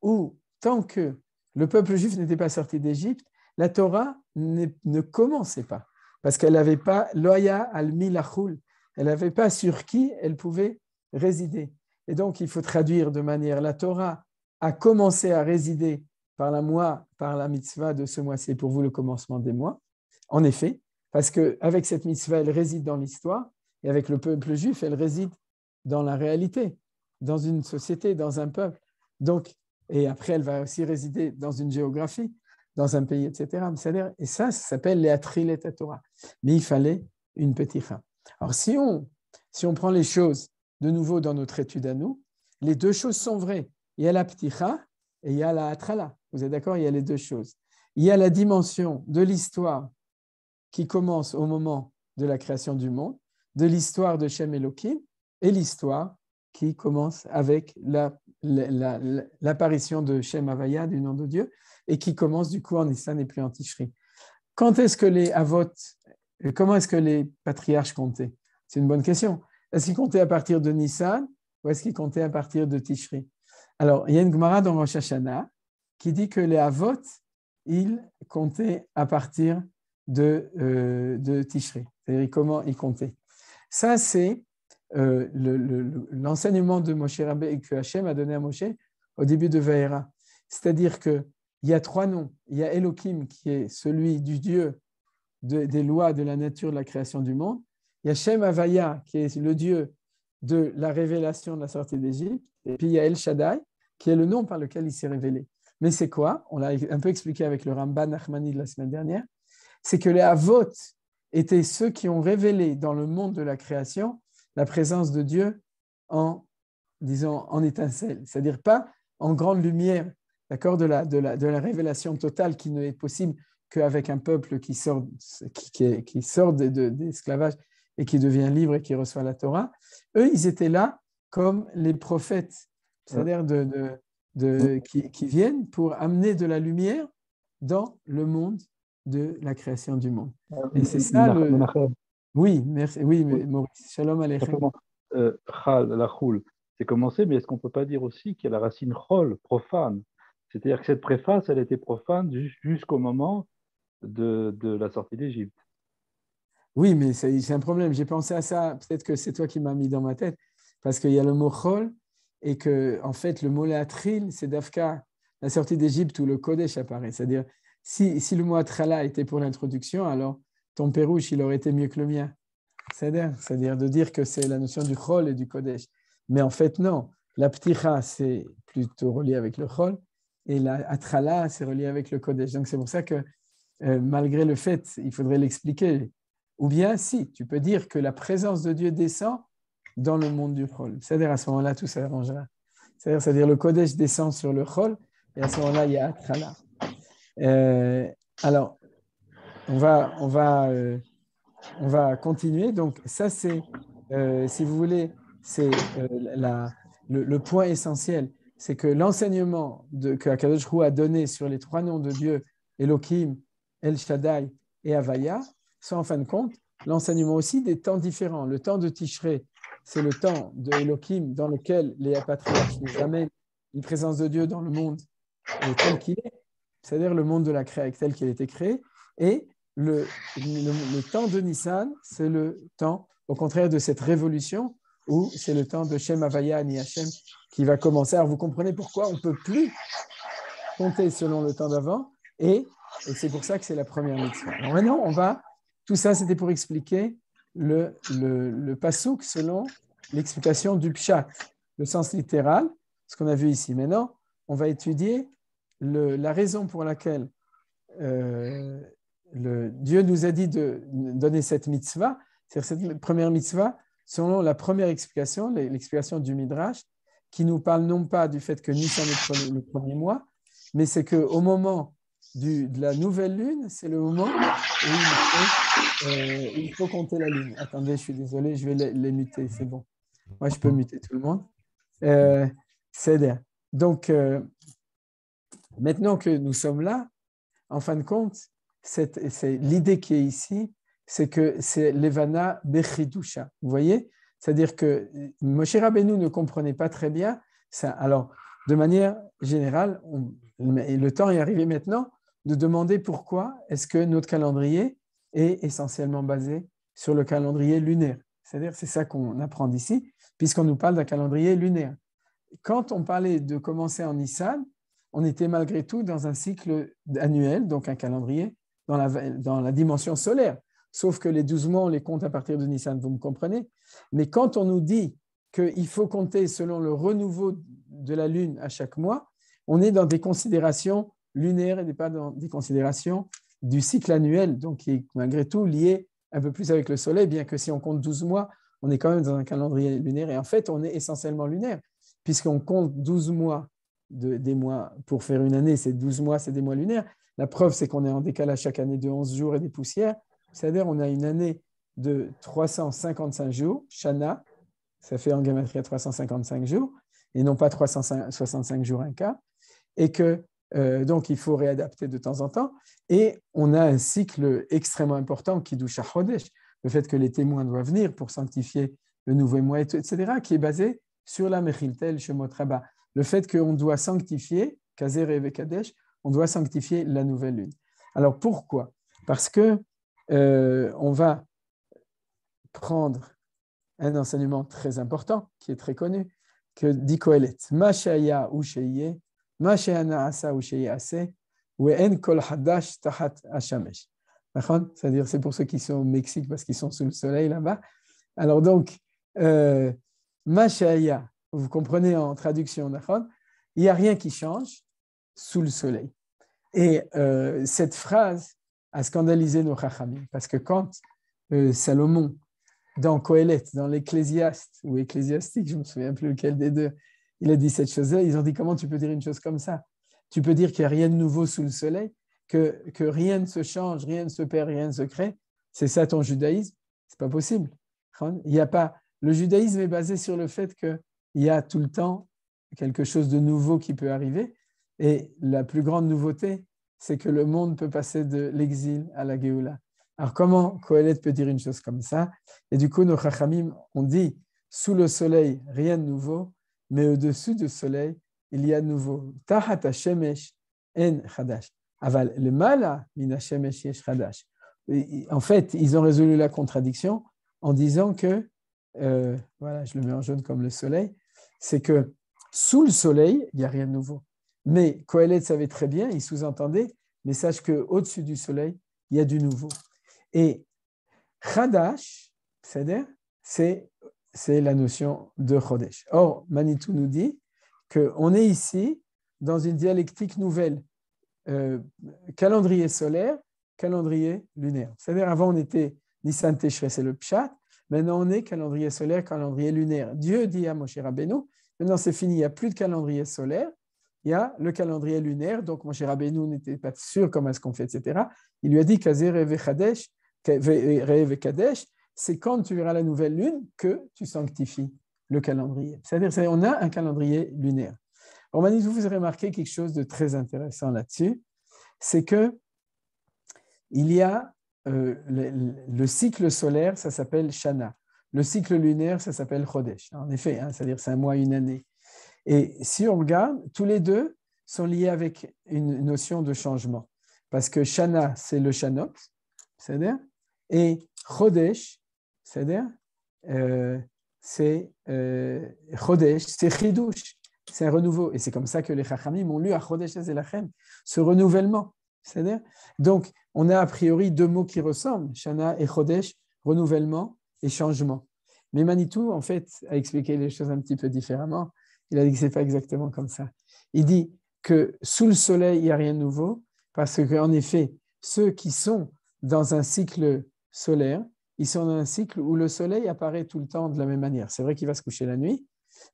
B: où, tant que le peuple juif n'était pas sorti d'Égypte, la Torah ne, commençait pas, parce qu'elle n'avait pas loya al milachul, elle n'avait pas sur qui elle pouvait résider. Et donc, il faut traduire de manière la Torah a commencé à résider par la moi par la mitzvah de ce mois. C'est pour vous le commencement des mois. En effet, parce qu'avec cette mitzvah, elle réside dans l'histoire, et avec le peuple juif, elle réside dans la réalité, dans une société, dans un peuple. Donc, et après, elle va aussi résider dans une géographie, dans un pays, etc. Et ça, ça s'appelle les Torah. Mais il fallait une petite fin. Alors, si on, si on prend les choses de nouveau dans notre étude à nous, les deux choses sont vraies. Il y a la pticha et il y a la atrala. Vous êtes d'accord Il y a les deux choses. Il y a la dimension de l'histoire qui commence au moment de la création du monde, de l'histoire de Shem Elohim et l'histoire qui commence avec l'apparition de Shem Havaya, du nom de Dieu, et qui commence du coup en Nissan et plus en Quand est-ce que les avotes, comment est-ce que les patriarches comptaient C'est une bonne question. Est-ce qu'il comptait à partir de Nissan ou est-ce qu'il comptait à partir de Tishri Alors, il y a une Gemara dans Rosh Hashanah qui dit que les avot ils comptaient à partir de, euh, Tishri. C'est-à-dire comment ils comptaient. Ça, c'est euh, l'enseignement de Moshe Rabbe que Hachem a donné à Moshe au début de Vaera. C'est-à-dire qu'il y a trois noms. Il y a Elohim qui est celui du Dieu des lois de la nature, de la création du monde y a Shem Avaya, qui est le Dieu de la révélation de la sortie d'Égypte, et puis il y a El Shaddai, qui est le nom par lequel il s'est révélé. Mais c'est quoi On l'a un peu expliqué avec le Ramban Ahmani de la semaine dernière. C'est que les Avot étaient ceux qui ont révélé dans le monde de la création la présence de Dieu en, en étincelle, c'est-à-dire pas en grande lumière, de la, révélation totale qui ne est possible qu'avec un peuple qui sort, sort de, de, d'esclavage et qui devient libre et qui reçoit la Torah, eux, ils étaient là comme les prophètes, c'est-à-dire de, qui, viennent pour amener de la lumière dans le monde de la création du monde. Ah et c'est ça le... Oui,
C: merci. Oui, mais Maurice. Shalom Aleichem. Chal, euh, la choule, c'est commencé, mais est-ce qu'on ne peut pas dire aussi qu'il y a la racine chol, profane C'est-à-dire que cette préface, elle était profane jusqu'au moment de, de la sortie d'Égypte.
B: Oui, mais c'est un problème. J'ai pensé à ça. Peut-être que c'est toi qui m'as mis dans ma tête. Parce qu'il y a le mot chol et que, en fait, le mot Latril, c'est d'Afka, la sortie d'Égypte où le Kodesh apparaît. C'est-à-dire, si, le mot atrala était pour l'introduction, alors ton pérouche, il aurait été mieux que le mien. C'est-à-dire de dire que c'est la notion du chol et du Kodesh. Mais en fait, non. La pticha, c'est plutôt relié avec le chol et la atrala, c'est relié avec le Kodesh. Donc, c'est pour ça que euh, malgré le fait, il faudrait l'expliquer ou bien si, tu peux dire que la présence de Dieu descend dans le monde du Chol. C'est-à-dire à ce moment-là, tout s'arrangera. C'est-à-dire le Kodesh descend sur le Chol et à ce moment-là, il y a Atrala. Euh, alors, on va, on, va, euh, on va continuer. Donc, ça, c'est, euh, si vous voulez, c'est le, point essentiel. C'est que l'enseignement de, que Akadosh a donné sur les trois noms de Dieu, Elohim, El Shaddai et Avaya, soit en fin de compte l'enseignement aussi des temps différents. Le temps de Tichré c'est le temps de Elohim dans lequel les patriarches nous amènent une présence de Dieu dans le monde tel qu'il est, c'est-à-dire le monde de la création tel qu'il a été créé. Et le, le, temps de Nissan, c'est le temps, au contraire de cette révolution, où c'est le temps de Shem Havaya ni Hashem qui va commencer. Alors vous comprenez pourquoi on ne peut plus compter selon le temps d'avant, et, et c'est pour ça que c'est la première mitzvah. maintenant, on va tout ça, c'était pour expliquer le, le, pasouk selon l'explication du pshat, le sens littéral, ce qu'on a vu ici. Maintenant, on va étudier la raison pour laquelle euh, le, Dieu nous a dit de donner cette mitzvah, c'est-à-dire cette première mitzvah, selon la première explication, l'explication du Midrash, qui nous parle non pas du fait que nous sommes le premier mois, mais c'est qu'au moment de la nouvelle lune, c'est le moment où il euh, il faut compter la ligne. Attendez, je suis désolé, je vais les, muter, c'est bon. Moi, je peux muter tout le monde. Euh, c'est Donc, euh, maintenant que nous sommes là, en fin de compte, c'est l'idée qui est ici, c'est que c'est l'Evana Bechidusha. Vous voyez C'est-à-dire que euh, Moshe Rabbeinu ne comprenait pas très bien ça. Alors, de manière générale, le temps est arrivé maintenant de demander pourquoi est-ce que notre calendrier est essentiellement basé sur le calendrier lunaire. C'est-à-dire, c'est ça qu'on apprend d'ici, puisqu'on nous parle d'un calendrier lunaire. Quand on parlait de commencer en Nissan, on était malgré tout dans un cycle annuel, donc un calendrier, dans la, dimension solaire. Sauf que les douze mois, on les compte à partir de Nissan, vous me comprenez. Mais quand on nous dit qu'il faut compter selon le renouveau de la Lune à chaque mois, on est dans des considérations lunaires et pas dans des considérations du cycle annuel, donc qui est malgré tout lié un peu plus avec le Soleil, bien que si on compte 12 mois, on est quand même dans un calendrier lunaire. Et en fait, on est essentiellement lunaire, puisqu'on compte 12 mois des mois pour faire une année, c'est 12 mois, c'est des mois lunaires. La preuve, c'est qu'on est en décalage chaque année de 11 jours et des poussières. C'est-à-dire on a une année de 355 jours, Shana, ça fait en gamatria 355 jours, et non pas 365 jours un cas, et que euh, donc, il faut réadapter de temps en temps. Et on a un cycle extrêmement important, qui Kiddush HaChodesh, le fait que les témoins doivent venir pour sanctifier le nouveau mois, etc., qui est basé sur la Mechiltel Shemot Rabba. Le fait qu'on doit sanctifier, Kazer et Vekadesh, on doit sanctifier la nouvelle lune. Alors, pourquoi Parce que euh, on va prendre un enseignement très important, qui est très connu, que dit Kohelet, Mashaya ou c'est-à-dire, c'est pour ceux qui sont au Mexique parce qu'ils sont sous le soleil là-bas. Alors donc, euh, vous comprenez en traduction, il n'y a rien qui change sous le soleil. Et euh, cette phrase a scandalisé nos rachamim parce que quand euh, Salomon, dans Coëlette, dans l'Ecclésiaste ou Ecclésiastique, je ne me souviens plus lequel des deux, il a dit cette chose-là, ils ont dit comment tu peux dire une chose comme ça Tu peux dire qu'il n'y a rien de nouveau sous le soleil, que, rien ne se change, rien ne se perd, rien ne se crée. C'est ça ton judaïsme C'est pas possible. Hein? Il a pas. Le judaïsme est basé sur le fait qu'il y a tout le temps quelque chose de nouveau qui peut arriver. Et la plus grande nouveauté, c'est que le monde peut passer de l'exil à la Géoula. Alors comment Kohelet peut dire une chose comme ça Et du coup, nos Chachamim ont dit, sous le soleil, rien de nouveau, mais au-dessus du soleil, il y a nouveau. en le En fait, ils ont résolu la contradiction en disant que, euh, voilà, je le mets en jaune comme le soleil, c'est que sous le soleil, il n'y a rien de nouveau. Mais Kohelet savait très bien, il sous-entendait, mais sache qu'au-dessus du soleil, il y a du nouveau. Et Hadash, c'est-à-dire, c'est c'est la notion de Chodesh. Or, Manitou nous dit qu'on est ici dans une dialectique nouvelle, euh, calendrier solaire, calendrier lunaire. C'est-à-dire, avant, on était Nissan Teshre, c'est le Pshat. Maintenant, on est calendrier solaire, calendrier lunaire. Dieu dit à Moshe Rabbeinu, maintenant c'est fini, il n'y a plus de calendrier solaire, il y a le calendrier lunaire. Donc, Moshe Rabbeinu n'était pas sûr comment est-ce qu'on fait, etc. Il lui a dit, Kazir Kadesh, c'est quand tu verras la nouvelle lune que tu sanctifies le calendrier. C'est-à-dire qu'on a un calendrier lunaire. Romanis, vous avez remarqué quelque chose de très intéressant là-dessus, c'est que il y a euh, le, cycle solaire, ça s'appelle Shana. Le cycle lunaire, ça s'appelle Chodesh. En effet, hein, c'est-à-dire c'est un mois, une année. Et si on regarde, tous les deux sont liés avec une notion de changement. Parce que Shana, c'est le Shanot, cest à et Chodesh, c'est-à-dire, c'est Chodesh, c'est Chidush, c'est un renouveau. Et c'est comme ça que les Chachamim ont lu à Chodesh Azelachem, ce renouvellement. cest à donc, on a a priori deux mots qui ressemblent, Shana et Chodesh, renouvellement et changement. Mais Manitou, en fait, a expliqué les choses un petit peu différemment. Il a dit que ce pas exactement comme ça. Il dit que sous le soleil, il n'y a rien de nouveau, parce qu'en effet, ceux qui sont dans un cycle solaire, ils sont dans un cycle où le soleil apparaît tout le temps de la même manière. C'est vrai qu'il va se coucher la nuit,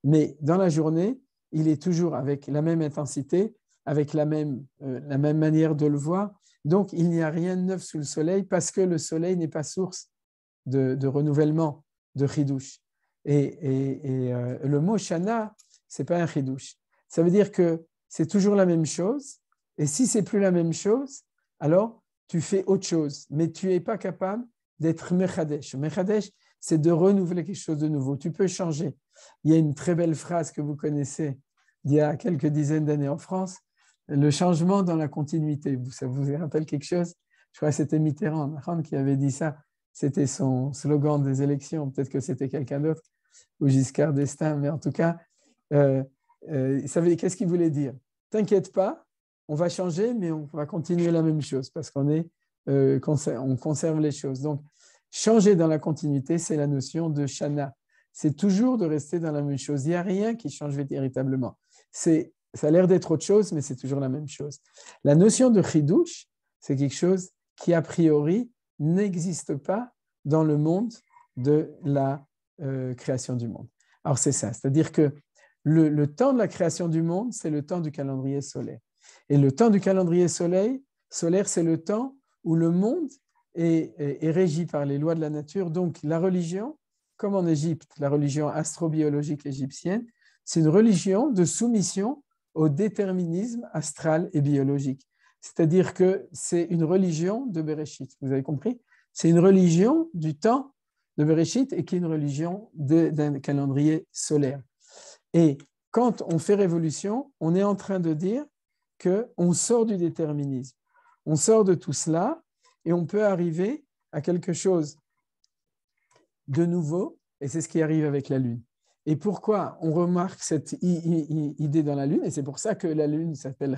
B: mais dans la journée, il est toujours avec la même intensité, avec la même, euh, la même manière de le voir. Donc, il n'y a rien de neuf sous le soleil parce que le soleil n'est pas source de, renouvellement, de chidouche. Et, euh, le mot shana, c'est pas un chidouche. Ça veut dire que c'est toujours la même chose. Et si c'est plus la même chose, alors tu fais autre chose. Mais tu n'es pas capable d'être Mechadesh. Mechadesh, c'est de renouveler quelque chose de nouveau. Tu peux changer. Il y a une très belle phrase que vous connaissez il y a quelques dizaines d'années en France le changement dans la continuité. Ça vous rappelle quelque chose Je crois que c'était Mitterrand qui avait dit ça. C'était son slogan des élections. Peut-être que c'était quelqu'un d'autre ou Giscard d'Estaing, mais en tout cas, euh, euh, qu'est-ce qu'il voulait dire. T'inquiète pas, on va changer, mais on va continuer la même chose parce qu'on est euh, on conserve les choses. Donc, changer dans la continuité, c'est la notion de shana. C'est toujours de rester dans la même chose. Il n'y a rien qui change véritablement. C'est, ça a l'air d'être autre chose, mais c'est toujours la même chose. La notion de chidouche, c'est quelque chose qui, a priori, n'existe pas dans le monde de la euh, création du monde. Alors, c'est ça, c'est-à-dire que le, le temps de la création du monde, c'est le temps du calendrier solaire. Et le temps du calendrier solaire, solaire, c'est le temps où le monde est, régi par les lois de la nature. Donc la religion, comme en Égypte, la religion astrobiologique égyptienne, c'est une religion de soumission au déterminisme astral et biologique. C'est-à-dire que c'est une religion de Bereshit, vous avez compris C'est une religion du temps de Bereshit et qui est une religion d'un calendrier solaire. Et quand on fait révolution, on est en train de dire qu'on sort du déterminisme. On sort de tout cela et on peut arriver à quelque chose de nouveau, et c'est ce qui arrive avec la Lune. Et pourquoi on remarque cette idée dans la Lune Et c'est pour ça que la Lune s'appelle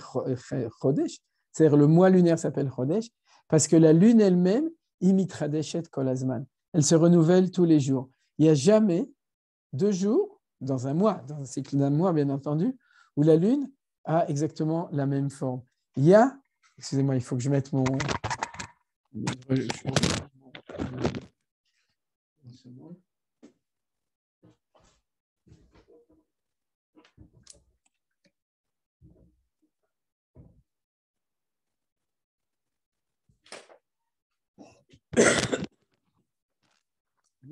B: Chodesh, c'est-à-dire le mois lunaire s'appelle Chodesh, parce que la Lune elle-même imite Radeshet Kolazman. Elle se renouvelle tous les jours. Il n'y a jamais deux jours dans un mois, dans un cycle d'un mois bien entendu, où la Lune a exactement la même forme. Il y a Excusez-moi, il faut que je mette mon.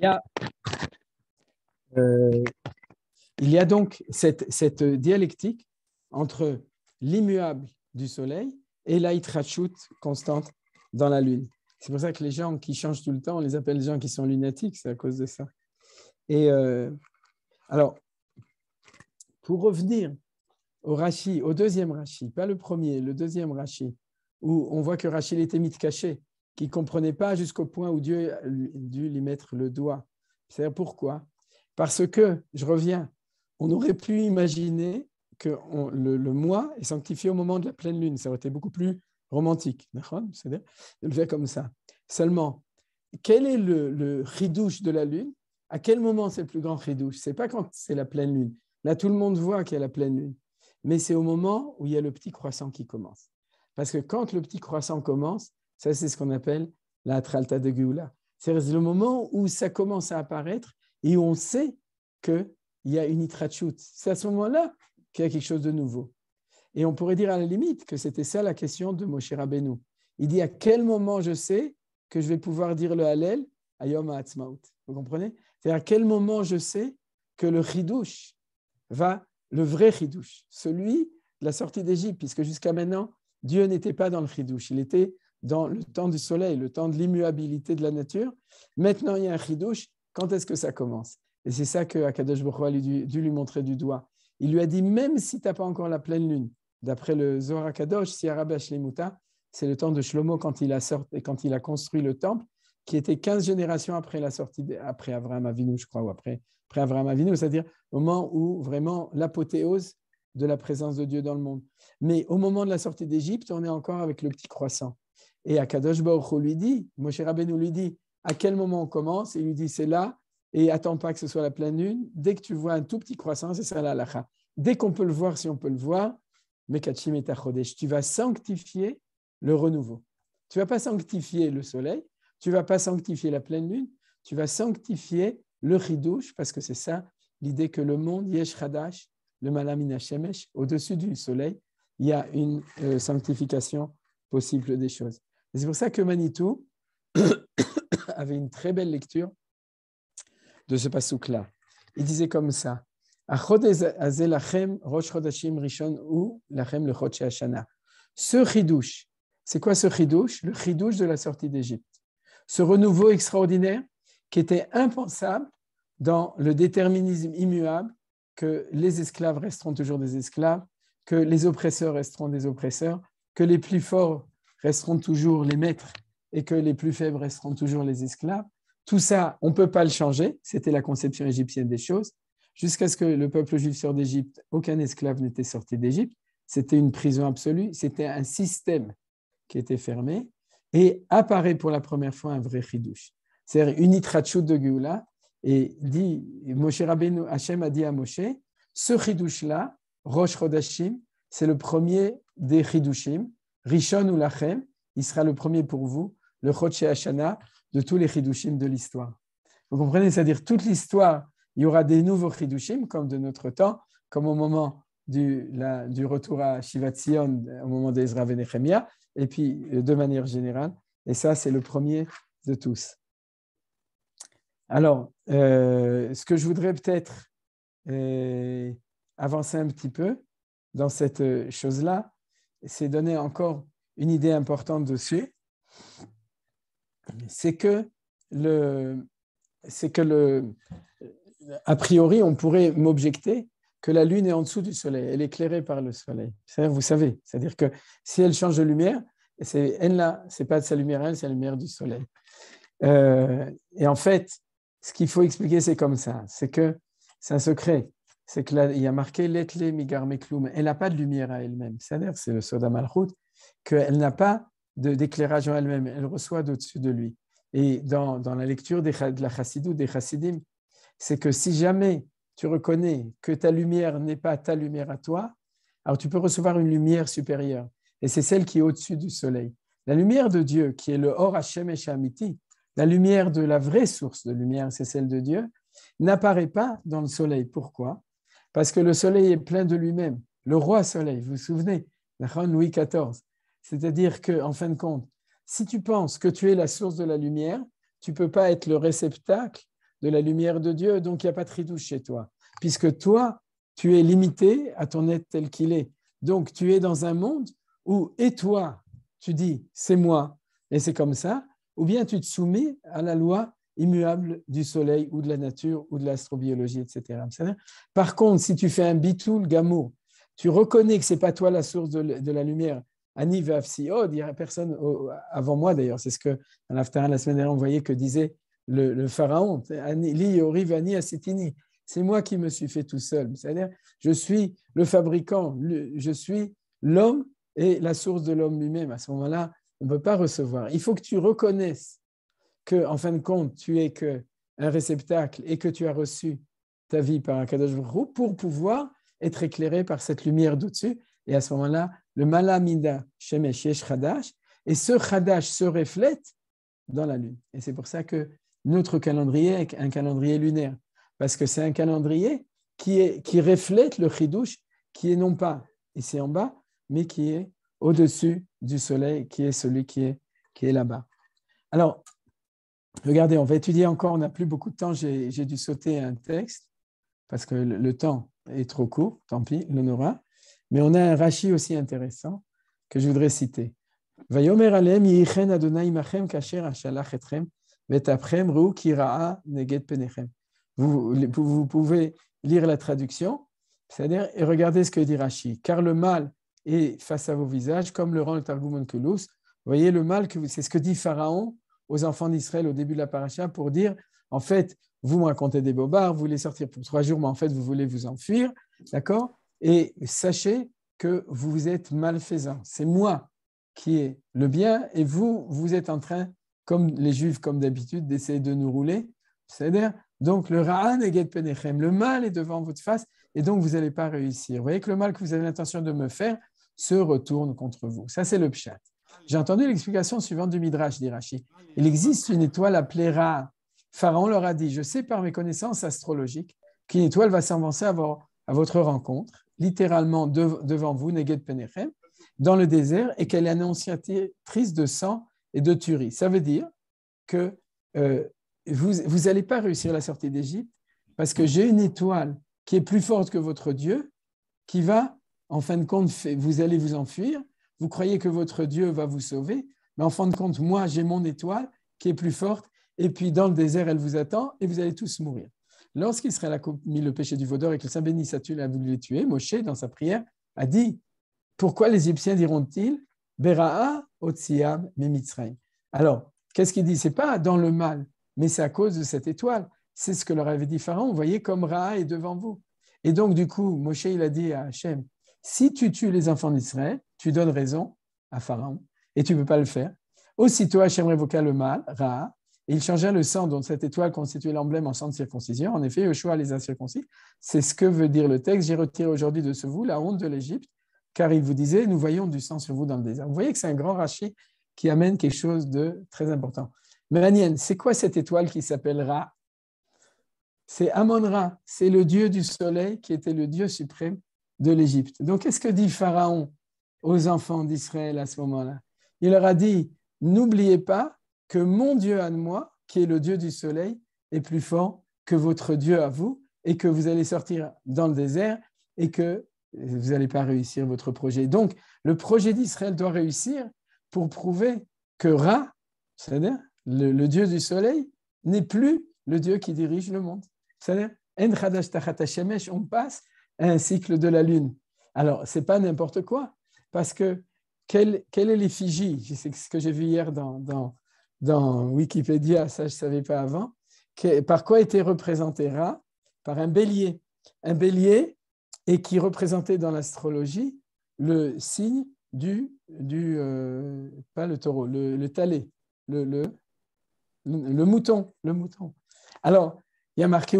B: a, Euh, il y a donc cette, cette dialectique entre l'immuable du soleil et la itrachut constante dans la lune. C'est pour ça que les gens qui changent tout le temps, on les appelle les gens qui sont lunatiques, c'est à cause de ça. Et euh, alors, pour revenir au Rashi, au deuxième rachis pas le premier, le deuxième Rashi, où on voit que Rachid était mythe caché, qui ne comprenait pas jusqu'au point où Dieu a dû lui mettre le doigt. C'est-à-dire pourquoi Parce que, je reviens, on aurait pu imaginer que le, moi mois est sanctifié au moment de la pleine lune. Ça aurait été beaucoup plus romantique, de le faire comme ça. Seulement, quel est le, ridouche de la lune À quel moment c'est le plus grand ridouche C'est pas quand c'est la pleine lune. Là, tout le monde voit qu'il y a la pleine lune, mais c'est au moment où il y a le petit croissant qui commence. Parce que quand le petit croissant commence, ça c'est ce qu'on appelle la tralta de Gula, C'est le moment où ça commence à apparaître et où on sait qu'il y a une itrachut. C'est à ce moment-là qu'il y a quelque chose de nouveau. Et on pourrait dire à la limite que c'était ça la question de Moshe Rabbeinu. Il dit à quel moment je sais que je vais pouvoir dire le Hallel à Yom Ha'atzmaut. Vous comprenez C'est à quel moment je sais que le Chidouche va, le vrai Chidouche, celui de la sortie d'Égypte, puisque jusqu'à maintenant, Dieu n'était pas dans le Chidouche, il était dans le temps du soleil, le temps de l'immuabilité de la nature. Maintenant, il y a un Chidouche, quand est-ce que ça commence Et c'est ça que Akadosh Baruch a dû lui montrer du doigt. Il lui a dit même si tu n'as pas encore la pleine lune, d'après le Zohar Kadosh, Siarab c'est le temps de Shlomo quand il, a sorti, quand il a construit le temple, qui était 15 générations après la sortie, après Avraham Avinu, je crois, ou après, Avraham Avinu, c'est-à-dire au moment où vraiment l'apothéose de la présence de Dieu dans le monde. Mais au moment de la sortie d'Égypte, on est encore avec le petit croissant. Et Akadosh Baruch lui dit, Moshe Rabbeinu lui dit, à quel moment on commence Il lui dit, c'est là et attends pas que ce soit la pleine lune. Dès que tu vois un tout petit croissant, c'est ça la Dès qu'on peut le voir, si on peut le voir, Mekachim et tu vas sanctifier le renouveau. Tu vas pas sanctifier le soleil, tu vas pas sanctifier la pleine lune, tu vas sanctifier le ridouche parce que c'est ça l'idée que le monde, Yesh Hadash, le Malam Shemesh, au-dessus du soleil, il y a une euh, sanctification possible des choses. c'est pour ça que Manitou <coughs> avait une très belle lecture de ce pasouk-là. Il disait comme ça ce chidouche, c'est quoi ce chidouche Le chidouche de la sortie d'Égypte. Ce renouveau extraordinaire qui était impensable dans le déterminisme immuable que les esclaves resteront toujours des esclaves, que les oppresseurs resteront des oppresseurs, que les plus forts resteront toujours les maîtres et que les plus faibles resteront toujours les esclaves. Tout ça, on ne peut pas le changer. C'était la conception égyptienne des choses. Jusqu'à ce que le peuple juif sort d'Égypte, aucun esclave n'était sorti d'Égypte. C'était une prison absolue. C'était un système qui était fermé. Et apparaît pour la première fois un vrai chidouche. C'est-à-dire une de Géoula. Et dit, Moshe Rabbeinu, Hachem a dit à Moshe, ce chidouche-là, Rosh Chodashim, c'est le premier des chidouchim. Rishon ou Lachem, il sera le premier pour vous. Le Chodesh Hashana, de tous les chidushim de l'histoire. Vous comprenez C'est-à-dire toute l'histoire, il y aura des nouveaux chidushim, comme de notre temps, comme au moment du, retour à Shivat au moment d'Ezra Venechemia, et puis euh, de manière générale. Et ça, c'est le premier de tous. Alors, euh, ce que je voudrais peut-être euh, avancer un petit peu dans cette chose-là, c'est donner encore une idée importante dessus c'est que, le, que le, a priori, on pourrait m'objecter que la Lune est en dessous du Soleil, elle est éclairée par le Soleil. vous savez, c'est-à-dire que si elle change de lumière, c'est elle là, c'est pas de sa lumière elle, c'est la lumière du Soleil. Euh, et en fait, ce qu'il faut expliquer, c'est comme ça, c'est que c'est un secret, c'est que là, il y a marqué Letle Migar Mekloum, elle n'a pas de lumière à elle-même, c'est-à-dire, c'est le Soda Malchut, qu'elle n'a pas d'éclairage en elle-même, elle reçoit d'au-dessus de lui. Et dans, la lecture des, de la chassidou, des chassidim, c'est que si jamais tu reconnais que ta lumière n'est pas ta lumière à toi, alors tu peux recevoir une lumière supérieure. Et c'est celle qui est au-dessus du soleil. La lumière de Dieu, qui est le Hor Hashem Shamiti, la lumière de la vraie source de lumière, c'est celle de Dieu, n'apparaît pas dans le soleil. Pourquoi Parce que le soleil est plein de lui-même. Le roi soleil, vous vous souvenez, Louis XIV, c'est-à-dire que, en fin de compte, si tu penses que tu es la source de la lumière, tu ne peux pas être le réceptacle de la lumière de Dieu, donc il n'y a pas de tridouche chez toi, puisque toi, tu es limité à ton être tel qu'il est. Donc tu es dans un monde où, et toi, tu dis, c'est moi, et c'est comme ça, ou bien tu te soumets à la loi immuable du soleil ou de la nature ou de l'astrobiologie, etc. Par contre, si tu fais un le gamo, tu reconnais que ce n'est pas toi la source de la lumière, Ani oh, il n'y a personne oh, avant moi d'ailleurs. C'est ce que dans la semaine dernière, on voyait que disait le, pharaon Li vani Asitini. C'est moi qui me suis fait tout seul. C'est-à-dire, je suis le fabricant, je suis l'homme et la source de l'homme lui-même. À ce moment-là, on ne peut pas recevoir. Il faut que tu reconnaisses que, en fin de compte, tu es que un réceptacle et que tu as reçu ta vie par un cadeau pour pouvoir être éclairé par cette lumière d'au-dessus. Et à ce moment-là, le malamida shemesh yesh chadash, et ce chadash se reflète dans la lune. Et c'est pour ça que notre calendrier est un calendrier lunaire, parce que c'est un calendrier qui, reflète le chidush, qui est non pas ici en bas, mais qui est au-dessus du soleil, qui est celui qui est, là-bas. Alors, regardez, on va étudier encore, on n'a plus beaucoup de temps, j'ai dû sauter un texte, parce que le, temps est trop court, tant pis, l'honorat. Mais on a un rachis aussi intéressant que je voudrais citer. Vous pouvez lire la traduction, c'est-à-dire, et regardez ce que dit Rashi. Car le mal est face à vos visages, comme le rend le Targum Vous Voyez le mal, que c'est ce que dit Pharaon aux enfants d'Israël au début de la paracha pour dire, en fait, vous me racontez des bobards, vous voulez sortir pour trois jours, mais en fait, vous voulez vous enfuir, d'accord et sachez que vous êtes malfaisant. C'est moi qui ai le bien et vous, vous êtes en train, comme les Juifs, comme d'habitude, d'essayer de nous rouler. C'est-à-dire, donc le Ra'an et Penechem, le mal est devant votre face et donc vous n'allez pas réussir. Vous voyez que le mal que vous avez l'intention de me faire se retourne contre vous. Ça, c'est le pshat. J'ai entendu l'explication suivante du Midrash d'Irachi. Il existe une étoile appelée Ra. Pharaon leur a dit, je sais par mes connaissances astrologiques qu'une étoile va s'avancer à votre rencontre littéralement devant vous, Neged Penechem, dans le désert, et qu'elle est annonciatrice de sang et de tuerie. Ça veut dire que euh, vous n'allez pas réussir la sortie d'Égypte parce que j'ai une étoile qui est plus forte que votre Dieu, qui va, en fin de compte, vous allez vous enfuir. Vous croyez que votre Dieu va vous sauver, mais en fin de compte, moi, j'ai mon étoile qui est plus forte, et puis dans le désert, elle vous attend, et vous allez tous mourir. Lorsqu'il serait mis commis le péché du vaudeur et que le Saint béni Satul a voulu les tuer, Moshe, dans sa prière, a dit Pourquoi les Égyptiens diront-ils Beraa Otsiam Alors, qu'est-ce qu'il dit n'est pas dans le mal, mais c'est à cause de cette étoile. C'est ce que leur avait dit Pharaon Vous voyez comme Ra est devant vous. Et donc, du coup, Moshe, il a dit à Hachem Si tu tues les enfants d'Israël, tu donnes raison à Pharaon et tu ne peux pas le faire. Aussitôt, Hachem révoqua le mal, Ra, il changea le sang dont cette étoile constituait l'emblème en sang de circoncision. En effet, Yeshua les a circoncis. C'est ce que veut dire le texte. J'ai retiré aujourd'hui de ce vous la honte de l'Égypte, car il vous disait, nous voyons du sang sur vous dans le désert. Vous voyez que c'est un grand rachis qui amène quelque chose de très important. Mélanienne, c'est quoi cette étoile qui s'appellera C'est Amon-Ra, c'est le dieu du soleil qui était le dieu suprême de l'Égypte. Donc, qu'est-ce que dit Pharaon aux enfants d'Israël à ce moment-là Il leur a dit, n'oubliez pas que mon Dieu à moi, qui est le Dieu du soleil, est plus fort que votre Dieu à vous, et que vous allez sortir dans le désert, et que vous n'allez pas réussir votre projet. Donc, le projet d'Israël doit réussir pour prouver que Ra, c'est-à-dire le, Dieu du soleil, n'est plus le Dieu qui dirige le monde. C'est-à-dire, on passe à un cycle de la lune. Alors, ce n'est pas n'importe quoi, parce que quelle, est l'effigie C'est ce que j'ai vu hier dans, dans Wikipédia, ça je ne savais pas avant, par quoi était représenté Ra Par un bélier. Un bélier et qui représentait dans l'astrologie le signe du, du euh, pas le taureau, le, talé, le, mouton, le mouton. Alors, il y a marqué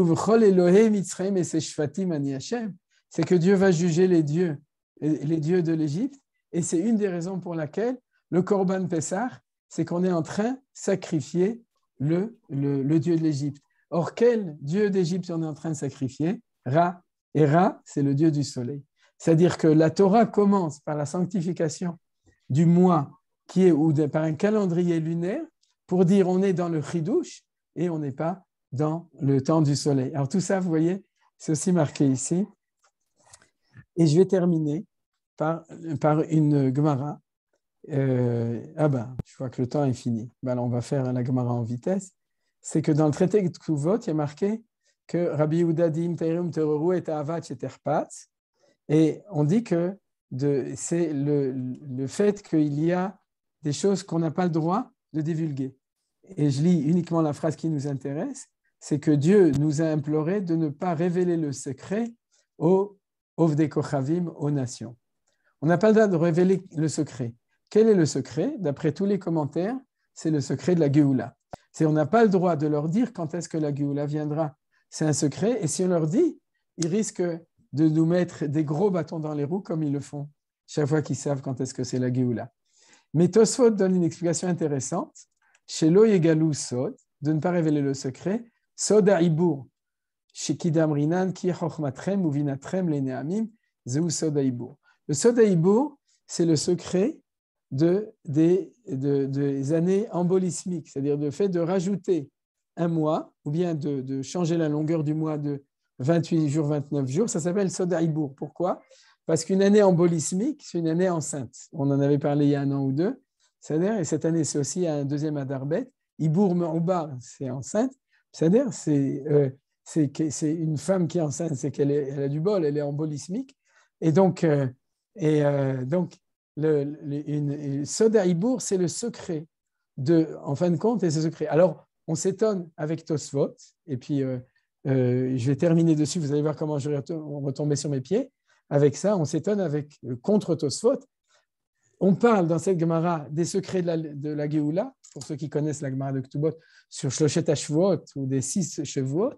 B: C'est que Dieu va juger les dieux, les dieux de l'Égypte, et c'est une des raisons pour laquelle le Corban Pessah c'est qu'on est en train de sacrifier le, dieu de l'Égypte. Or, quel dieu d'Égypte on est en train de sacrifier Ra. Et Ra, c'est le dieu du soleil. C'est-à-dire que la Torah commence par la sanctification du mois qui est ou par un calendrier lunaire pour dire on est dans le chidouche et on n'est pas dans le temps du soleil. Alors tout ça, vous voyez, c'est aussi marqué ici. Et je vais terminer par, par une Gemara euh, ah ben, je vois que le temps est fini. Ben on va faire la Gemara en vitesse. C'est que dans le traité de Kuvot, il y a marqué que Rabbi dit Terum Teroru et et Terpatz. Et on dit que c'est le, fait qu'il y a des choses qu'on n'a pas le droit de divulguer. Et je lis uniquement la phrase qui nous intéresse c'est que Dieu nous a imploré de ne pas révéler le secret aux aux nations. On n'a pas le droit de révéler le secret. Quel est le secret D'après tous les commentaires, c'est le secret de la Géoula. C'est on n'a pas le droit de leur dire quand est-ce que la Géoula viendra. C'est un secret. Et si on leur dit, ils risquent de nous mettre des gros bâtons dans les roues comme ils le font chaque fois qu'ils savent quand est-ce que c'est la Géoula. Mais Tosfot donne une explication intéressante. Chez Loyegalou Sod, de ne pas révéler le secret, Sod Rinan, Ki Sod Le Sod c'est le secret de, des, années embolismiques, c'est-à-dire le fait de rajouter un mois ou bien de, changer la longueur du mois de 28 jours, 29 jours, ça s'appelle Sodaïbourg. Pourquoi Parce qu'une année embolismique, c'est une année enceinte. On en avait parlé il y a un an ou deux. C'est-à-dire, et cette année, c'est aussi un deuxième Adarbet. Ibour Mouba, c'est enceinte. C'est-à-dire, euh, c'est une femme qui est enceinte, c'est qu'elle a du bol, elle est embolismique. Et donc, euh, et, euh, donc le, c'est le secret, de, en fin de compte, et c'est secret. Alors, on s'étonne avec Tosvot et puis euh, euh, je vais terminer dessus, vous allez voir comment je vais retomber sur mes pieds. Avec ça, on s'étonne avec euh, contre Tosvot On parle dans cette Gemara des secrets de la, de Géoula, pour ceux qui connaissent la Gemara de Ktubot, sur Shlochet Ashvot ou des six chevots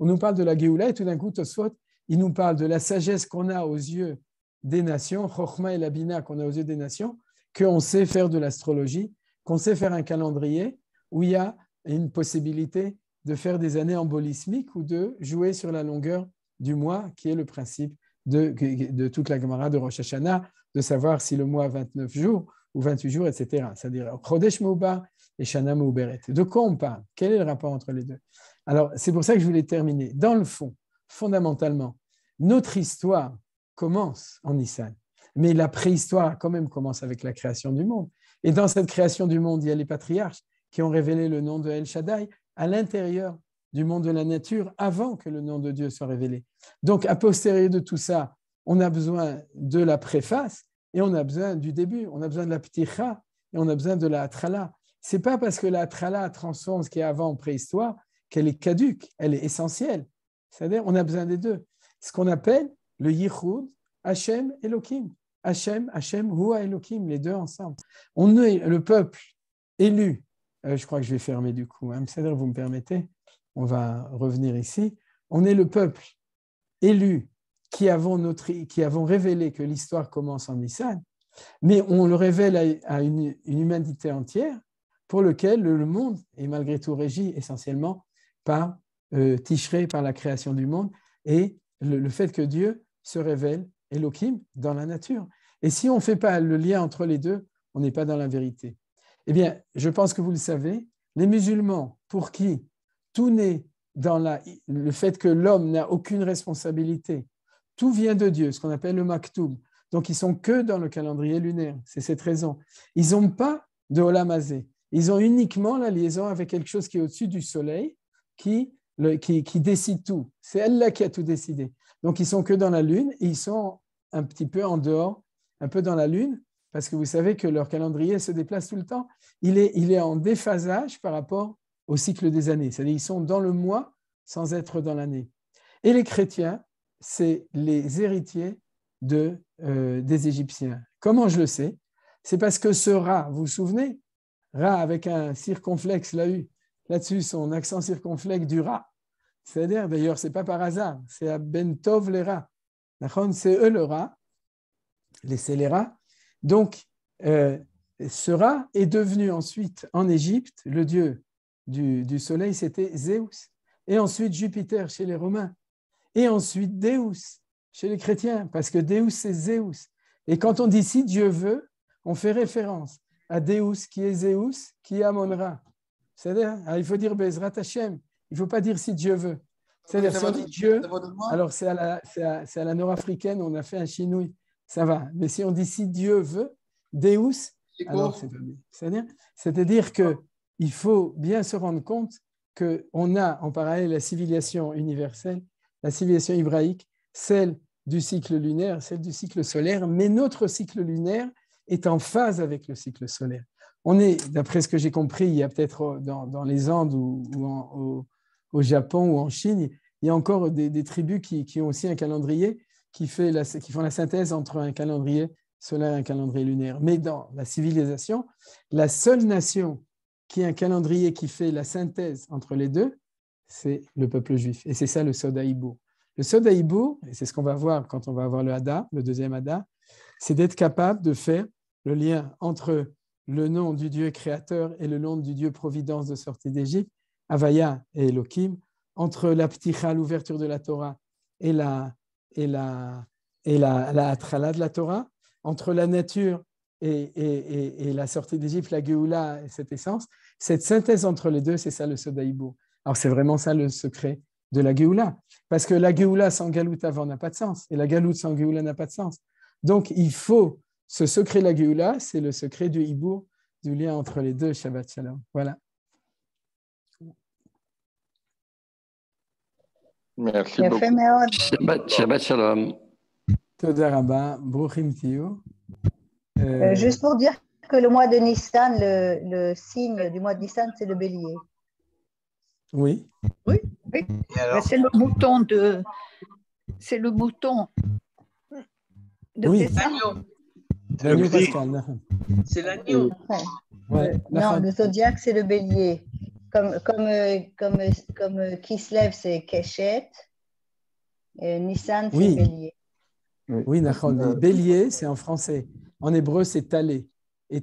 B: On nous parle de la Géoula et tout d'un coup, Tosvot il nous parle de la sagesse qu'on a aux yeux des nations, Chochma et Labina qu'on a aux yeux des nations, qu'on sait faire de l'astrologie, qu'on sait faire un calendrier où il y a une possibilité de faire des années embolismiques ou de jouer sur la longueur du mois, qui est le principe de, de toute la Gemara de Rosh Hashanah, de savoir si le mois a 29 jours ou 28 jours, etc. C'est-à-dire Chodesh Mouba et Shana Mouberet. De quoi on parle Quel est le rapport entre les deux Alors, c'est pour ça que je voulais terminer. Dans le fond, fondamentalement, notre histoire commence en Nissan. Mais la préhistoire quand même commence avec la création du monde. Et dans cette création du monde, il y a les patriarches qui ont révélé le nom de El Shaddai à l'intérieur du monde de la nature avant que le nom de Dieu soit révélé. Donc, à posteriori de tout ça, on a besoin de la préface et on a besoin du début, on a besoin de la pticha et on a besoin de la trala. C'est pas parce que la trala transforme ce qui est avant en préhistoire qu'elle est caduque, elle est essentielle. C'est-à-dire, on a besoin des deux. Ce qu'on appelle le Yichud, Hachem, Elohim. Hachem, Hachem, Hua, Elohim, les deux ensemble. On est le peuple élu. Euh, je crois que je vais fermer du coup. Hein, vous me permettez On va revenir ici. On est le peuple élu qui avons, notre, qui avons révélé que l'histoire commence en Nissan, mais on le révèle à, une, humanité entière pour lequel le, monde est malgré tout régi essentiellement par euh, Tichré, par la création du monde et le fait que Dieu se révèle Elohim dans la nature. Et si on ne fait pas le lien entre les deux, on n'est pas dans la vérité. Eh bien, je pense que vous le savez, les musulmans pour qui tout naît dans le fait que l'homme n'a aucune responsabilité, tout vient de Dieu, ce qu'on appelle le maktoum. Donc, ils sont que dans le calendrier lunaire, c'est cette raison. Ils n'ont pas de holamazé, ils ont uniquement la liaison avec quelque chose qui est au-dessus du soleil, qui, qui, qui décide tout. C'est elle-là qui a tout décidé. Donc, ils sont que dans la Lune ils sont un petit peu en dehors, un peu dans la Lune, parce que vous savez que leur calendrier se déplace tout le temps. Il est, en déphasage par rapport au cycle des années. C'est-à-dire qu'ils sont dans le mois sans être dans l'année. Et les chrétiens, c'est les héritiers euh, des Égyptiens. Comment je le sais C'est parce que ce rat, vous vous souvenez Rat avec un circonflexe, là-dessus, son accent circonflexe du rat. C'est-à-dire, d'ailleurs, ce n'est pas par hasard, c'est à Bentov les rats. C'est eux le rat, les scélérats. Donc, euh, ce rat est devenu ensuite en Égypte le dieu du, soleil, c'était Zeus. Et ensuite Jupiter chez les Romains. Et ensuite Deus chez les chrétiens, parce que Deus, c'est Zeus. Et quand on dit si Dieu veut, on fait référence à Deus qui est Zeus, qui est amon cest C'est-à-dire, ah, il faut dire Bezrat Hashem, il ne faut pas dire si Dieu veut. C'est-à-dire, si Dieu, alors c'est à la, c'est nord-africaine, on a fait un chinouille, ça va. Mais si on dit si Dieu veut, Deus, alors c'est pas à dire c'est-à-dire qu'il faut bien se rendre compte qu'on a en parallèle la civilisation universelle, la civilisation hébraïque, celle du cycle lunaire, celle du cycle solaire, mais notre cycle lunaire est en phase avec le cycle solaire. On est, d'après ce que j'ai compris, il y a peut-être euh, dans, dans, les Andes ou, en, au, au Japon ou en Chine, il y a encore des, tribus qui, ont aussi un calendrier qui, qui font la synthèse entre un calendrier solaire et un calendrier lunaire. Mais dans la civilisation, la seule nation qui a un calendrier qui fait la synthèse entre les deux, c'est le peuple juif. Et c'est ça le Sodaïbo. Le Sodaïbo, et c'est ce qu'on va voir quand on va avoir le Hada, le deuxième Hada, c'est d'être capable de faire le lien entre le nom du Dieu créateur et le nom du Dieu providence de sortie d'Égypte Avaya et Elohim, entre la pticha, l'ouverture de la Torah, et la et la et la, la atrala de la Torah, entre la nature et, et, et la sortie d'Égypte, la Géoula et cette essence, cette synthèse entre les deux, c'est ça le Sodaïbou. Alors c'est vraiment ça le secret de la Géoula, parce que la Géoula sans Galout avant n'a pas de sens, et la galout sans Géoula n'a pas de sens. Donc il faut ce secret de la Géoula, c'est le secret du Hibou, du lien entre les deux, Shabbat Shalom. Voilà. merci יפה beaucoup. Shabbat
A: שבת, שבת שלום.
B: תודה רבה, ברוכים Juste
C: pour dire que le mois de Nissan, le, le signe du mois de Nissan, c'est le bélier.
B: Oui. Oui, oui. C'est le
C: mouton de. C'est le mouton.
A: De oui. L'agneau. C'est l'agneau. Ouais. Non, le
C: zodiaque, c'est le bélier. Comme, comme, comme, comme euh, lève c'est Keshet. Nissan, c'est oui. Bélier.
B: Oui, euh, Bélier, c'est en français. En hébreu, c'est Talé. Et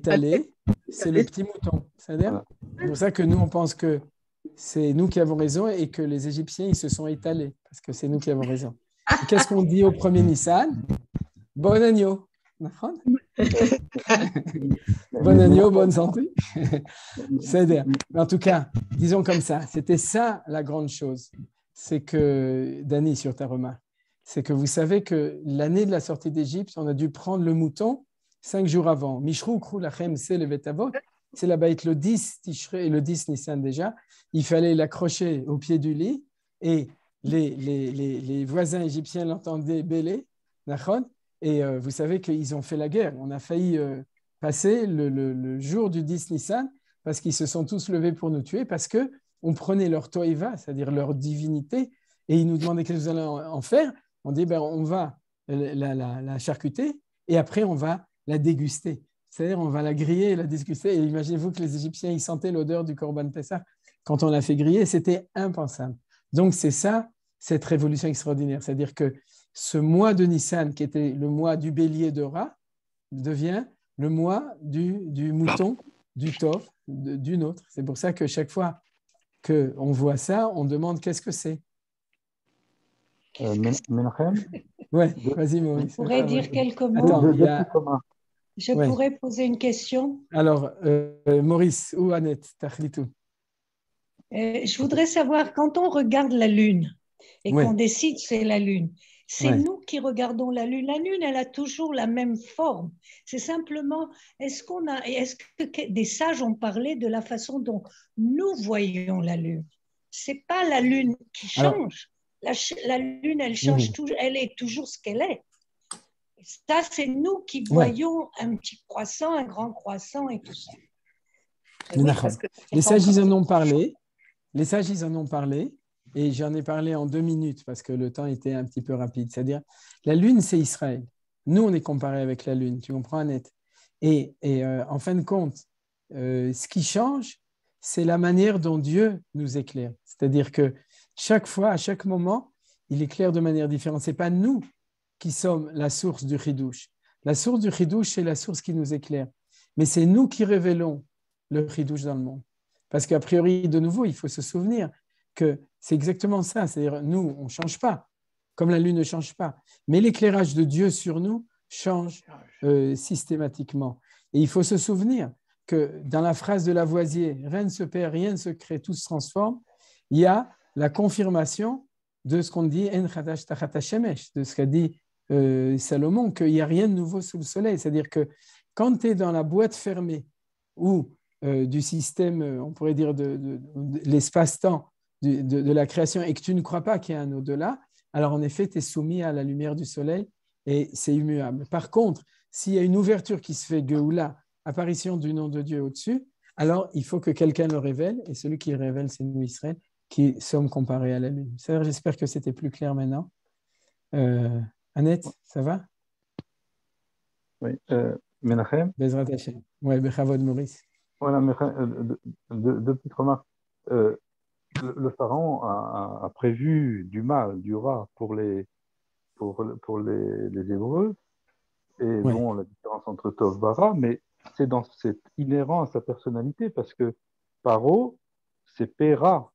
B: c'est le petit mouton. C'est pour ça que nous, on pense que c'est nous qui avons raison et que les Égyptiens, ils se sont étalés parce que c'est nous qui avons raison. Qu'est-ce qu'on dit au premier Nissan Bon agneau. <laughs> bon agneau, bonne santé. <laughs> c'est en tout cas, disons comme ça, c'était ça la grande chose. C'est que, Dani, sur ta remarque, c'est que vous savez que l'année de la sortie d'Égypte, on a dû prendre le mouton cinq jours avant. Mishrou, l'achem c'est le Vetavot. C'est là-bas, le 10 et le 10 Nissan déjà. Il fallait l'accrocher au pied du lit et les, les, les, les voisins égyptiens l'entendaient bêler, et euh, vous savez qu'ils ont fait la guerre. On a failli euh, passer le, jour du 10 Nissan parce qu'ils se sont tous levés pour nous tuer, parce que on prenait leur toiva, c'est-à-dire leur divinité, et ils nous demandaient qu'est-ce que nous allons en faire. On dit, ben, on va la, charcuter et après on va la déguster. C'est-à-dire on va la griller et la déguster. Et imaginez-vous que les Égyptiens, ils sentaient l'odeur du Corban Pessah quand on l'a fait griller. C'était impensable. Donc c'est ça, cette révolution extraordinaire. C'est-à-dire que ce mois de Nissan, qui était le mois du bélier de rat devient le mois du, du mouton, du tof, du nôtre. C'est pour ça que chaque fois qu'on voit ça, on demande qu'est-ce que c'est. Euh, <laughs> ouais, vas-y, Maurice. Je pourrais dire
C: quelques mots. Je pourrais poser une question.
B: Alors, euh, Maurice ou Annette, Tachlitou.
C: Euh, je voudrais savoir, quand on regarde la Lune et qu'on décide c'est la Lune, c'est nous qui regardons la Lune. La Lune, elle a toujours la même forme. C'est simplement, est-ce qu'on a, est-ce que des sages ont parlé de la façon dont nous voyons la Lune C'est pas la Lune qui change. la, Lune, elle change toujours, elle est toujours ce qu'elle est. Ça, c'est nous qui voyons un petit croissant, un grand croissant et tout ça.
B: les sages, en ont parlé. Les sages, en ont parlé. Et j'en ai parlé en deux minutes parce que le temps était un petit peu rapide. C'est-à-dire, la Lune, c'est Israël. Nous, on est comparé avec la Lune, tu comprends, Annette Et, et euh, en fin de compte, euh, ce qui change, c'est la manière dont Dieu nous éclaire. C'est-à-dire que chaque fois, à chaque moment, il éclaire de manière différente. Ce n'est pas nous qui sommes la source du Hidouche. La source du Hidouche, c'est la source qui nous éclaire. Mais c'est nous qui révélons le Hidouche dans le monde. Parce qu'a priori, de nouveau, il faut se souvenir que c'est exactement ça. C'est-à-dire, nous, on ne change pas, comme la lune ne change pas. Mais l'éclairage de Dieu sur nous change euh, systématiquement. Et il faut se souvenir que dans la phrase de Lavoisier, rien ne se perd, rien ne se crée, tout se transforme, il y a la confirmation de ce qu'on dit, de ce qu'a dit euh, Salomon, qu'il n'y a rien de nouveau sous le soleil. C'est-à-dire que quand tu es dans la boîte fermée ou euh, du système, on pourrait dire, de l'espace-temps, de, la création et que tu ne crois pas qu'il y a un au-delà, alors en effet, tu es soumis à la lumière du soleil et c'est immuable. Par contre, s'il y a une ouverture qui se fait, Geoula, apparition du nom de Dieu au-dessus, alors il faut que quelqu'un le révèle et celui qui le révèle, c'est nous, Israël, qui sommes comparés à la lune. J'espère que c'était plus clair maintenant. Euh, Annette, ça va
C: Oui, euh, Menachem.
B: Maurice. Voilà, euh,
C: deux, petites remarques. Euh, le, pharaon a, prévu du mal, du rat pour les, pour, les, Hébreux, et bon, la différence entre Tov Bara, mais c'est dans c'est inhérent à sa personnalité parce que Paro, c'est Pera.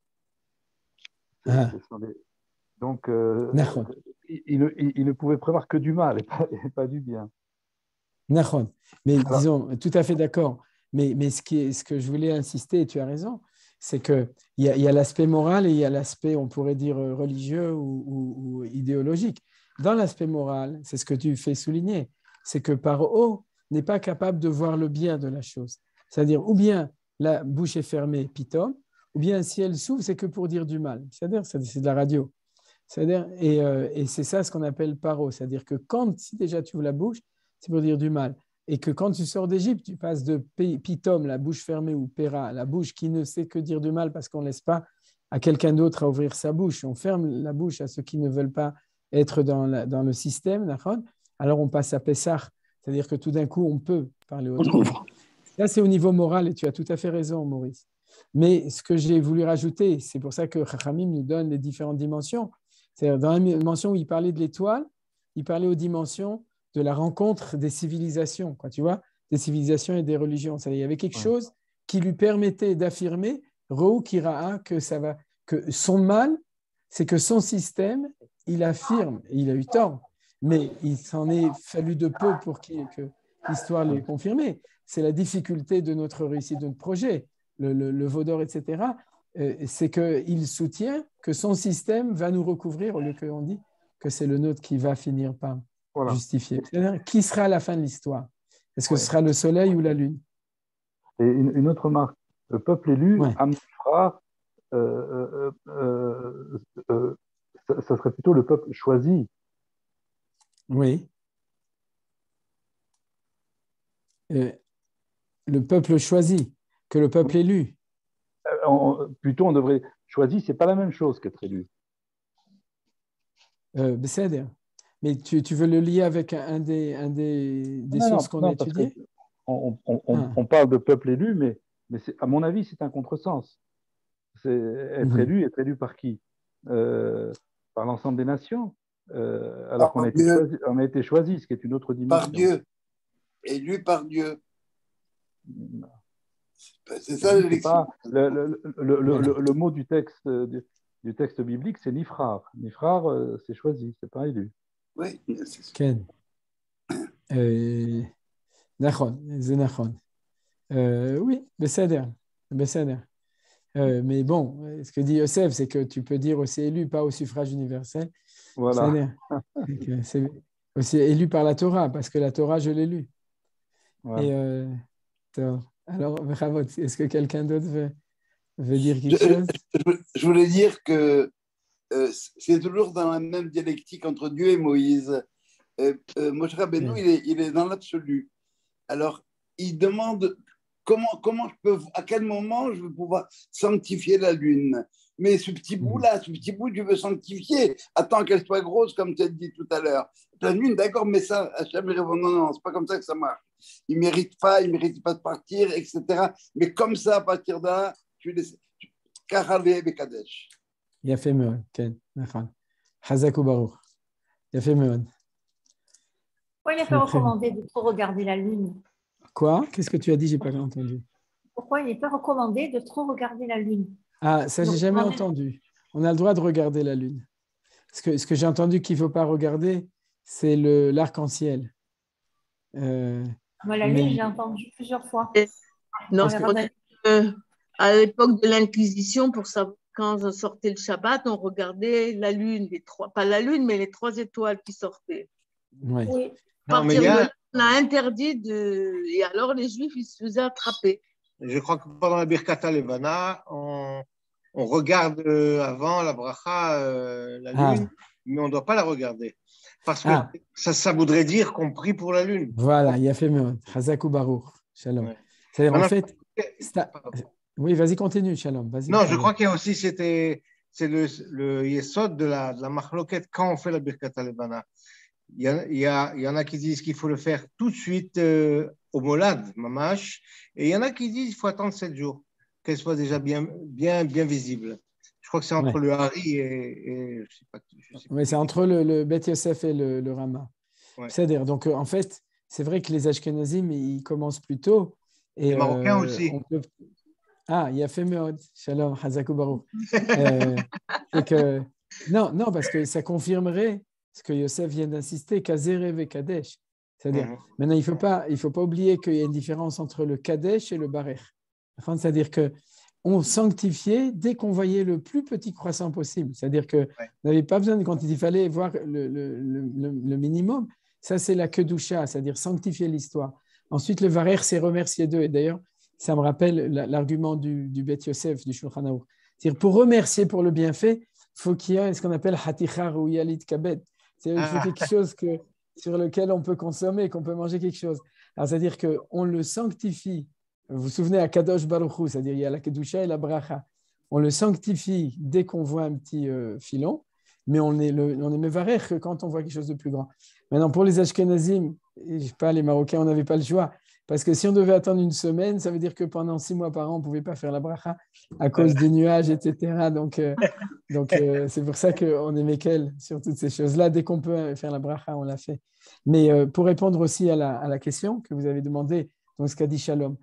C: Donc, il, ne pouvait prévoir que du mal et pas, du bien.
B: Mais disons, tout à fait d'accord. Mais, ce, qui ce que je voulais insister, et tu as raison, c'est qu'il y a, a l'aspect moral et il y a l'aspect, on pourrait dire, euh, religieux ou, idéologique. Dans l'aspect moral, c'est ce que tu fais souligner, c'est que Paro n'est pas capable de voir le bien de la chose. C'est-à-dire, ou bien la bouche est fermée, pitom, ou bien si elle s'ouvre, c'est que pour dire du mal. C'est-à-dire, c'est de la radio. cest dire et, euh, et c'est ça ce qu'on appelle paro. C'est-à-dire que quand, si déjà tu ouvres la bouche, c'est pour dire du mal et que quand tu sors d'Égypte, tu passes de pitom, la bouche fermée, ou pera, la bouche qui ne sait que dire du mal parce qu'on ne laisse pas à quelqu'un d'autre à ouvrir sa bouche. On ferme la bouche à ceux qui ne veulent pas être dans, le système, alors on passe à Pessah, c'est-à-dire que tout d'un coup, on peut parler aux autres. Là, c'est au niveau moral, et tu as tout à fait raison, Maurice. Mais ce que j'ai voulu rajouter, c'est pour ça que Rahamim nous donne les différentes dimensions. cest dans la dimension où il parlait de l'étoile, il parlait aux dimensions de la rencontre des civilisations, quoi, tu vois, des civilisations et des religions. il y avait quelque chose qui lui permettait d'affirmer, Rou que, que son mal, c'est que son système, il affirme, il a eu tort, mais il s'en est fallu de peu pour que l'histoire l'ait confirmé. C'est la difficulté de notre réussite, de notre projet, le, le, Vaudor, etc. Euh, c'est qu'il soutient que son système va nous recouvrir au lieu qu'on dit que c'est le nôtre qui va finir par qui sera à la fin de l'histoire Est-ce que ce sera le soleil ou la lune Et une, autre remarque, le peuple élu,
C: ça, euh, euh, euh,
B: serait plutôt le peuple choisi. Oui. le peuple choisi, que le peuple élu.
C: plutôt, on devrait ce c'est pas la même chose qu'être élu.
B: Euh, mais tu, veux le lier avec un des, un qu'on a étudié
C: ah. on, parle de peuple élu, mais, mais à mon avis, c'est un contresens. C'est être mhm. élu, être élu par qui euh, Par l'ensemble des nations. Euh, alors qu'on a, a, été choisi, ce qui est une autre dimension. Par Dieu. Élu par Dieu. C'est ça Le, mot du texte, texte biblique, c'est nifrar. Nifrar, euh, c'est choisi, c'est pas élu oui.
B: כן. נכון, זה נכון. Oui, בסדר, euh, mais bon, ce que dit Yosef, c'est que tu peux dire aussi élu, pas au suffrage universel. Voilà. C'est euh, aussi élu par la Torah, parce que la Torah, je l'ai lu Voilà. Euh, alors, est-ce que quelqu'un d'autre veut, dire quelque chose
C: je voulais dire que euh, c'est toujours dans la même dialectique entre Dieu et Moïse. Euh, euh, Moshe Rabbeinu, hmm. il est, dans l'absolu. Alors, il demande comment, comment je peux, à quel moment je vais pouvoir sanctifier la lune. Mais ce petit hmm. bout-là, ce petit bout, tu veux sanctifier. Attends qu'elle soit grosse, comme tu as dit tout à l'heure. La lune, d'accord, mais ça, Hachem, non, non, c'est pas comme ça que ça marche. Il mérite pas, il mérite pas de partir, etc. Mais comme ça, à partir de là, tu laisses. Karale Bekadesh.
B: יפה מאוד, כן,
C: Pourquoi il n'est pas recommandé de trop regarder la lune
B: Quoi Qu'est-ce que tu as dit J'ai pas entendu.
C: Pourquoi il n'est pas recommandé de trop regarder la lune
B: Ah, ça, j'ai jamais entendu. On a le droit de regarder la lune. Ce que, ce que j'ai entendu qu'il ne faut pas regarder, c'est l'arc-en-ciel.
A: Euh, Moi, la lune, j'ai
C: entendu plusieurs fois.
A: Non, c'est euh, à l'époque de l'Inquisition, pour savoir quand on sortait le Shabbat, on regardait la lune, les trois, pas la lune, mais les trois étoiles qui sortaient. a... on a interdit de. Et alors les Juifs, ils se faisaient attraper. Je crois que pendant la Birkata
C: Levana, on, on regarde euh, avant la bracha, euh, la ah. lune, mais on ne doit pas la regarder. Parce que ah. ça, ça, voudrait dire qu'on prie pour la lune.
B: Voilà, il y a fait euh, Hazak Shalom. C'est en fait. Oui, vas-y, continue, Shalom. Vas non, je crois
C: qu'il y a aussi, c'était, c'est le, le yesod de la, de la mahloquette quand on fait la birkat alevana. Il y, il, y en a qui disent qu'il faut le faire tout de suite euh, au molad, mamash, et il y en a qui disent qu'il faut attendre sept jours, qu'elle soit déjà bien, bien, bien visible.
B: Je crois que c'est entre le
C: Hari et, et, je sais pas.
B: Mais c'est entre le, le Bet Yosef et le, Rama. C'est-à-dire, donc euh, en fait, c'est vrai que les Ashkenazim, ils commencent plus tôt.
A: Et, les Marocains euh, aussi.
B: Peut... Ah, il a fait Shalom, Hazakou Barou. <laughs> Euh, non, non, parce que ça confirmerait ce que Yosef vient d'insister, Kazere Kadesh. cest à mhm. maintenant, il ne faut, pas, il faut pas oublier qu'il y a une différence entre le Kadesh et le Barer. C'est-à-dire que on sanctifiait dès qu'on voyait le plus petit croissant possible. C'est-à-dire que n'avait pas besoin, quand il fallait voir le, minimum, ça c'est la kedusha, c'est-à-dire sanctifier l'histoire. Ensuite, le varer, c'est remercier d'eux. Et d'ailleurs, ça me rappelle l'argument du, du Bet Yosef, du Shulchan cest dire pour remercier pour le bienfait, faut il faut qu'il y ait ce qu'on appelle hatichar ou yalit kabet. cest faut ah. quelque chose que, sur lequel on peut consommer, qu'on peut manger quelque chose. C'est-à-dire qu'on le sanctifie. Vous vous souvenez à Kadosh Baruchou, c'est-à-dire il y a la Kedusha et la Bracha. On le sanctifie dès qu'on voit un petit euh, filon, mais on est, le, on est quand on voit quelque chose de plus grand. Maintenant, pour les Ashkenazim, pas les Marocains, on n'avait pas le choix. Parce que si on devait attendre une semaine, ça veut dire que pendant six mois par an, on ne pouvait pas faire la bracha à cause des nuages, etc. Donc, euh, donc euh, c'est pour ça qu'on est Mekel sur toutes ces choses-là. Dès qu'on peut faire la bracha, on la fait. Mais euh, pour répondre aussi à la, question que vous avez demandé, donc ce qu'a dit Shalom,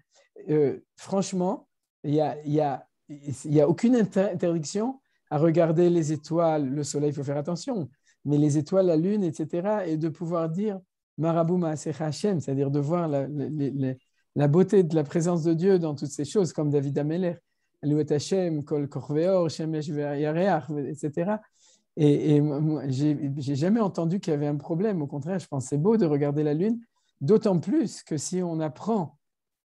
B: franchement, il n'y a, y a, y a, aucune interdiction à regarder les étoiles, le soleil, il faut faire attention, mais les étoiles, la lune, etc. Et de pouvoir dire marabou Maasecha Hashem, c'est-à-dire de voir la, beauté de la présence de Dieu dans toutes ces choses, comme David Ameler Alouet Kol Korveor, Shemesh Yareach, etc. Et, et j'ai jamais entendu qu'il y avait un problème. Au contraire, je pense c'est beau de regarder la lune, d'autant plus que si on apprend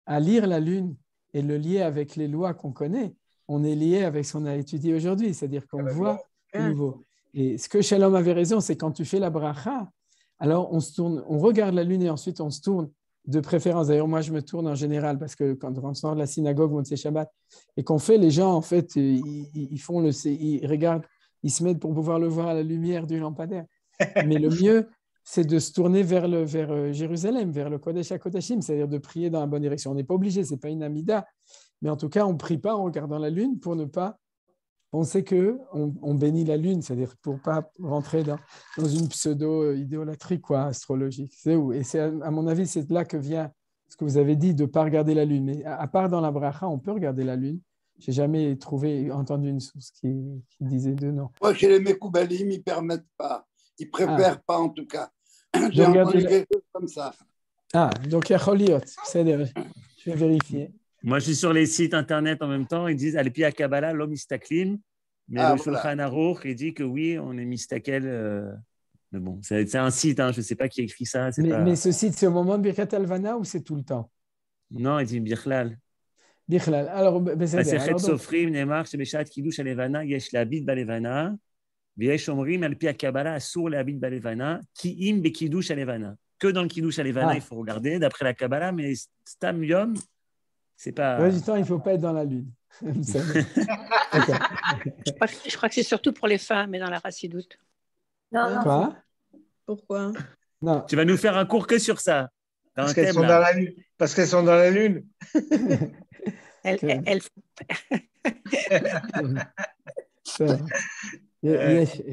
B: à lire la lune et le lier avec les lois qu'on connaît, on est lié avec ce qu'on a étudié aujourd'hui, c'est-à-dire qu'on voit au niveau. Et ce que Shalom avait raison, c'est quand tu fais la bracha, alors, on se tourne, on regarde la lune et ensuite on se tourne de préférence. D'ailleurs, moi, je me tourne en général parce que quand on sort de la synagogue ou de ses Shabbat et qu'on fait, les gens, en fait, euh, ils, font le, ils regardent, ils se mettent pour pouvoir le voir à la lumière du lampadaire. <laughs> Mais le mieux, c'est de se tourner vers, le, vers euh, Jérusalem, vers le Kodesh Kodeshim, c'est-à-dire de prier dans la bonne direction. On n'est pas obligé, c'est pas une amida, mais en tout cas, on ne prie pas en regardant la lune pour ne pas on sait que on, bénit la lune, c'est-à-dire pour pas rentrer dans, une pseudo-idéolatrie quoi, astrologique. Où, et c'est à mon avis, c'est là que vient ce que vous avez dit de pas regarder la lune. Mais à, part dans la bracha, on peut regarder la lune. J'ai jamais trouvé, entendu une source qui, disait de non.
C: Moi, chez les Mekoubalim, ils permettent pas. Ils préfèrent ah. pas, en tout cas. J'ai entendu quelque comme ça.
A: Ah,
B: donc il y a Choliot. Je vais vérifier.
A: Moi, je suis sur les sites internet en même temps. Ils disent Alpia Kabbalah, l'homme istaklim. Mais ah, le voilà. Shulchan Aruch, il dit que oui, on est mistakel. Euh... Mais bon, c'est un site, hein, je ne sais pas qui a écrit ça. Mais, pas... mais, ce
B: site, c'est au moment de Birkat Alvana ou c'est tout le temps
A: Non, il dit Birklal.
B: Birklal. Alors, ben, ben, c'est bah, C'est Sofrim,
A: Neymar, Shebeshat, Kiddush, Alevana, Yesh Labid, Balevana, Yesh Omrim, Alpia Kabbalah, Asur, Labid, Balevana, Kiim, Bekiddush, Alevana. Que dans le Kiddush, Alevana, ah. il faut regarder, d'après la Kabbalah, mais Stam Yom, c'est pas. il
B: ne faut pas être dans la lune. <laughs> <laughs>
A: je,
B: crois que, c'est surtout pour les femmes et dans la racine Non, non. Pourquoi
A: non. Tu vas nous faire un cours que sur ça. Parce qu'elles sont, dans la lune.
B: <laughs> elles,
C: elles,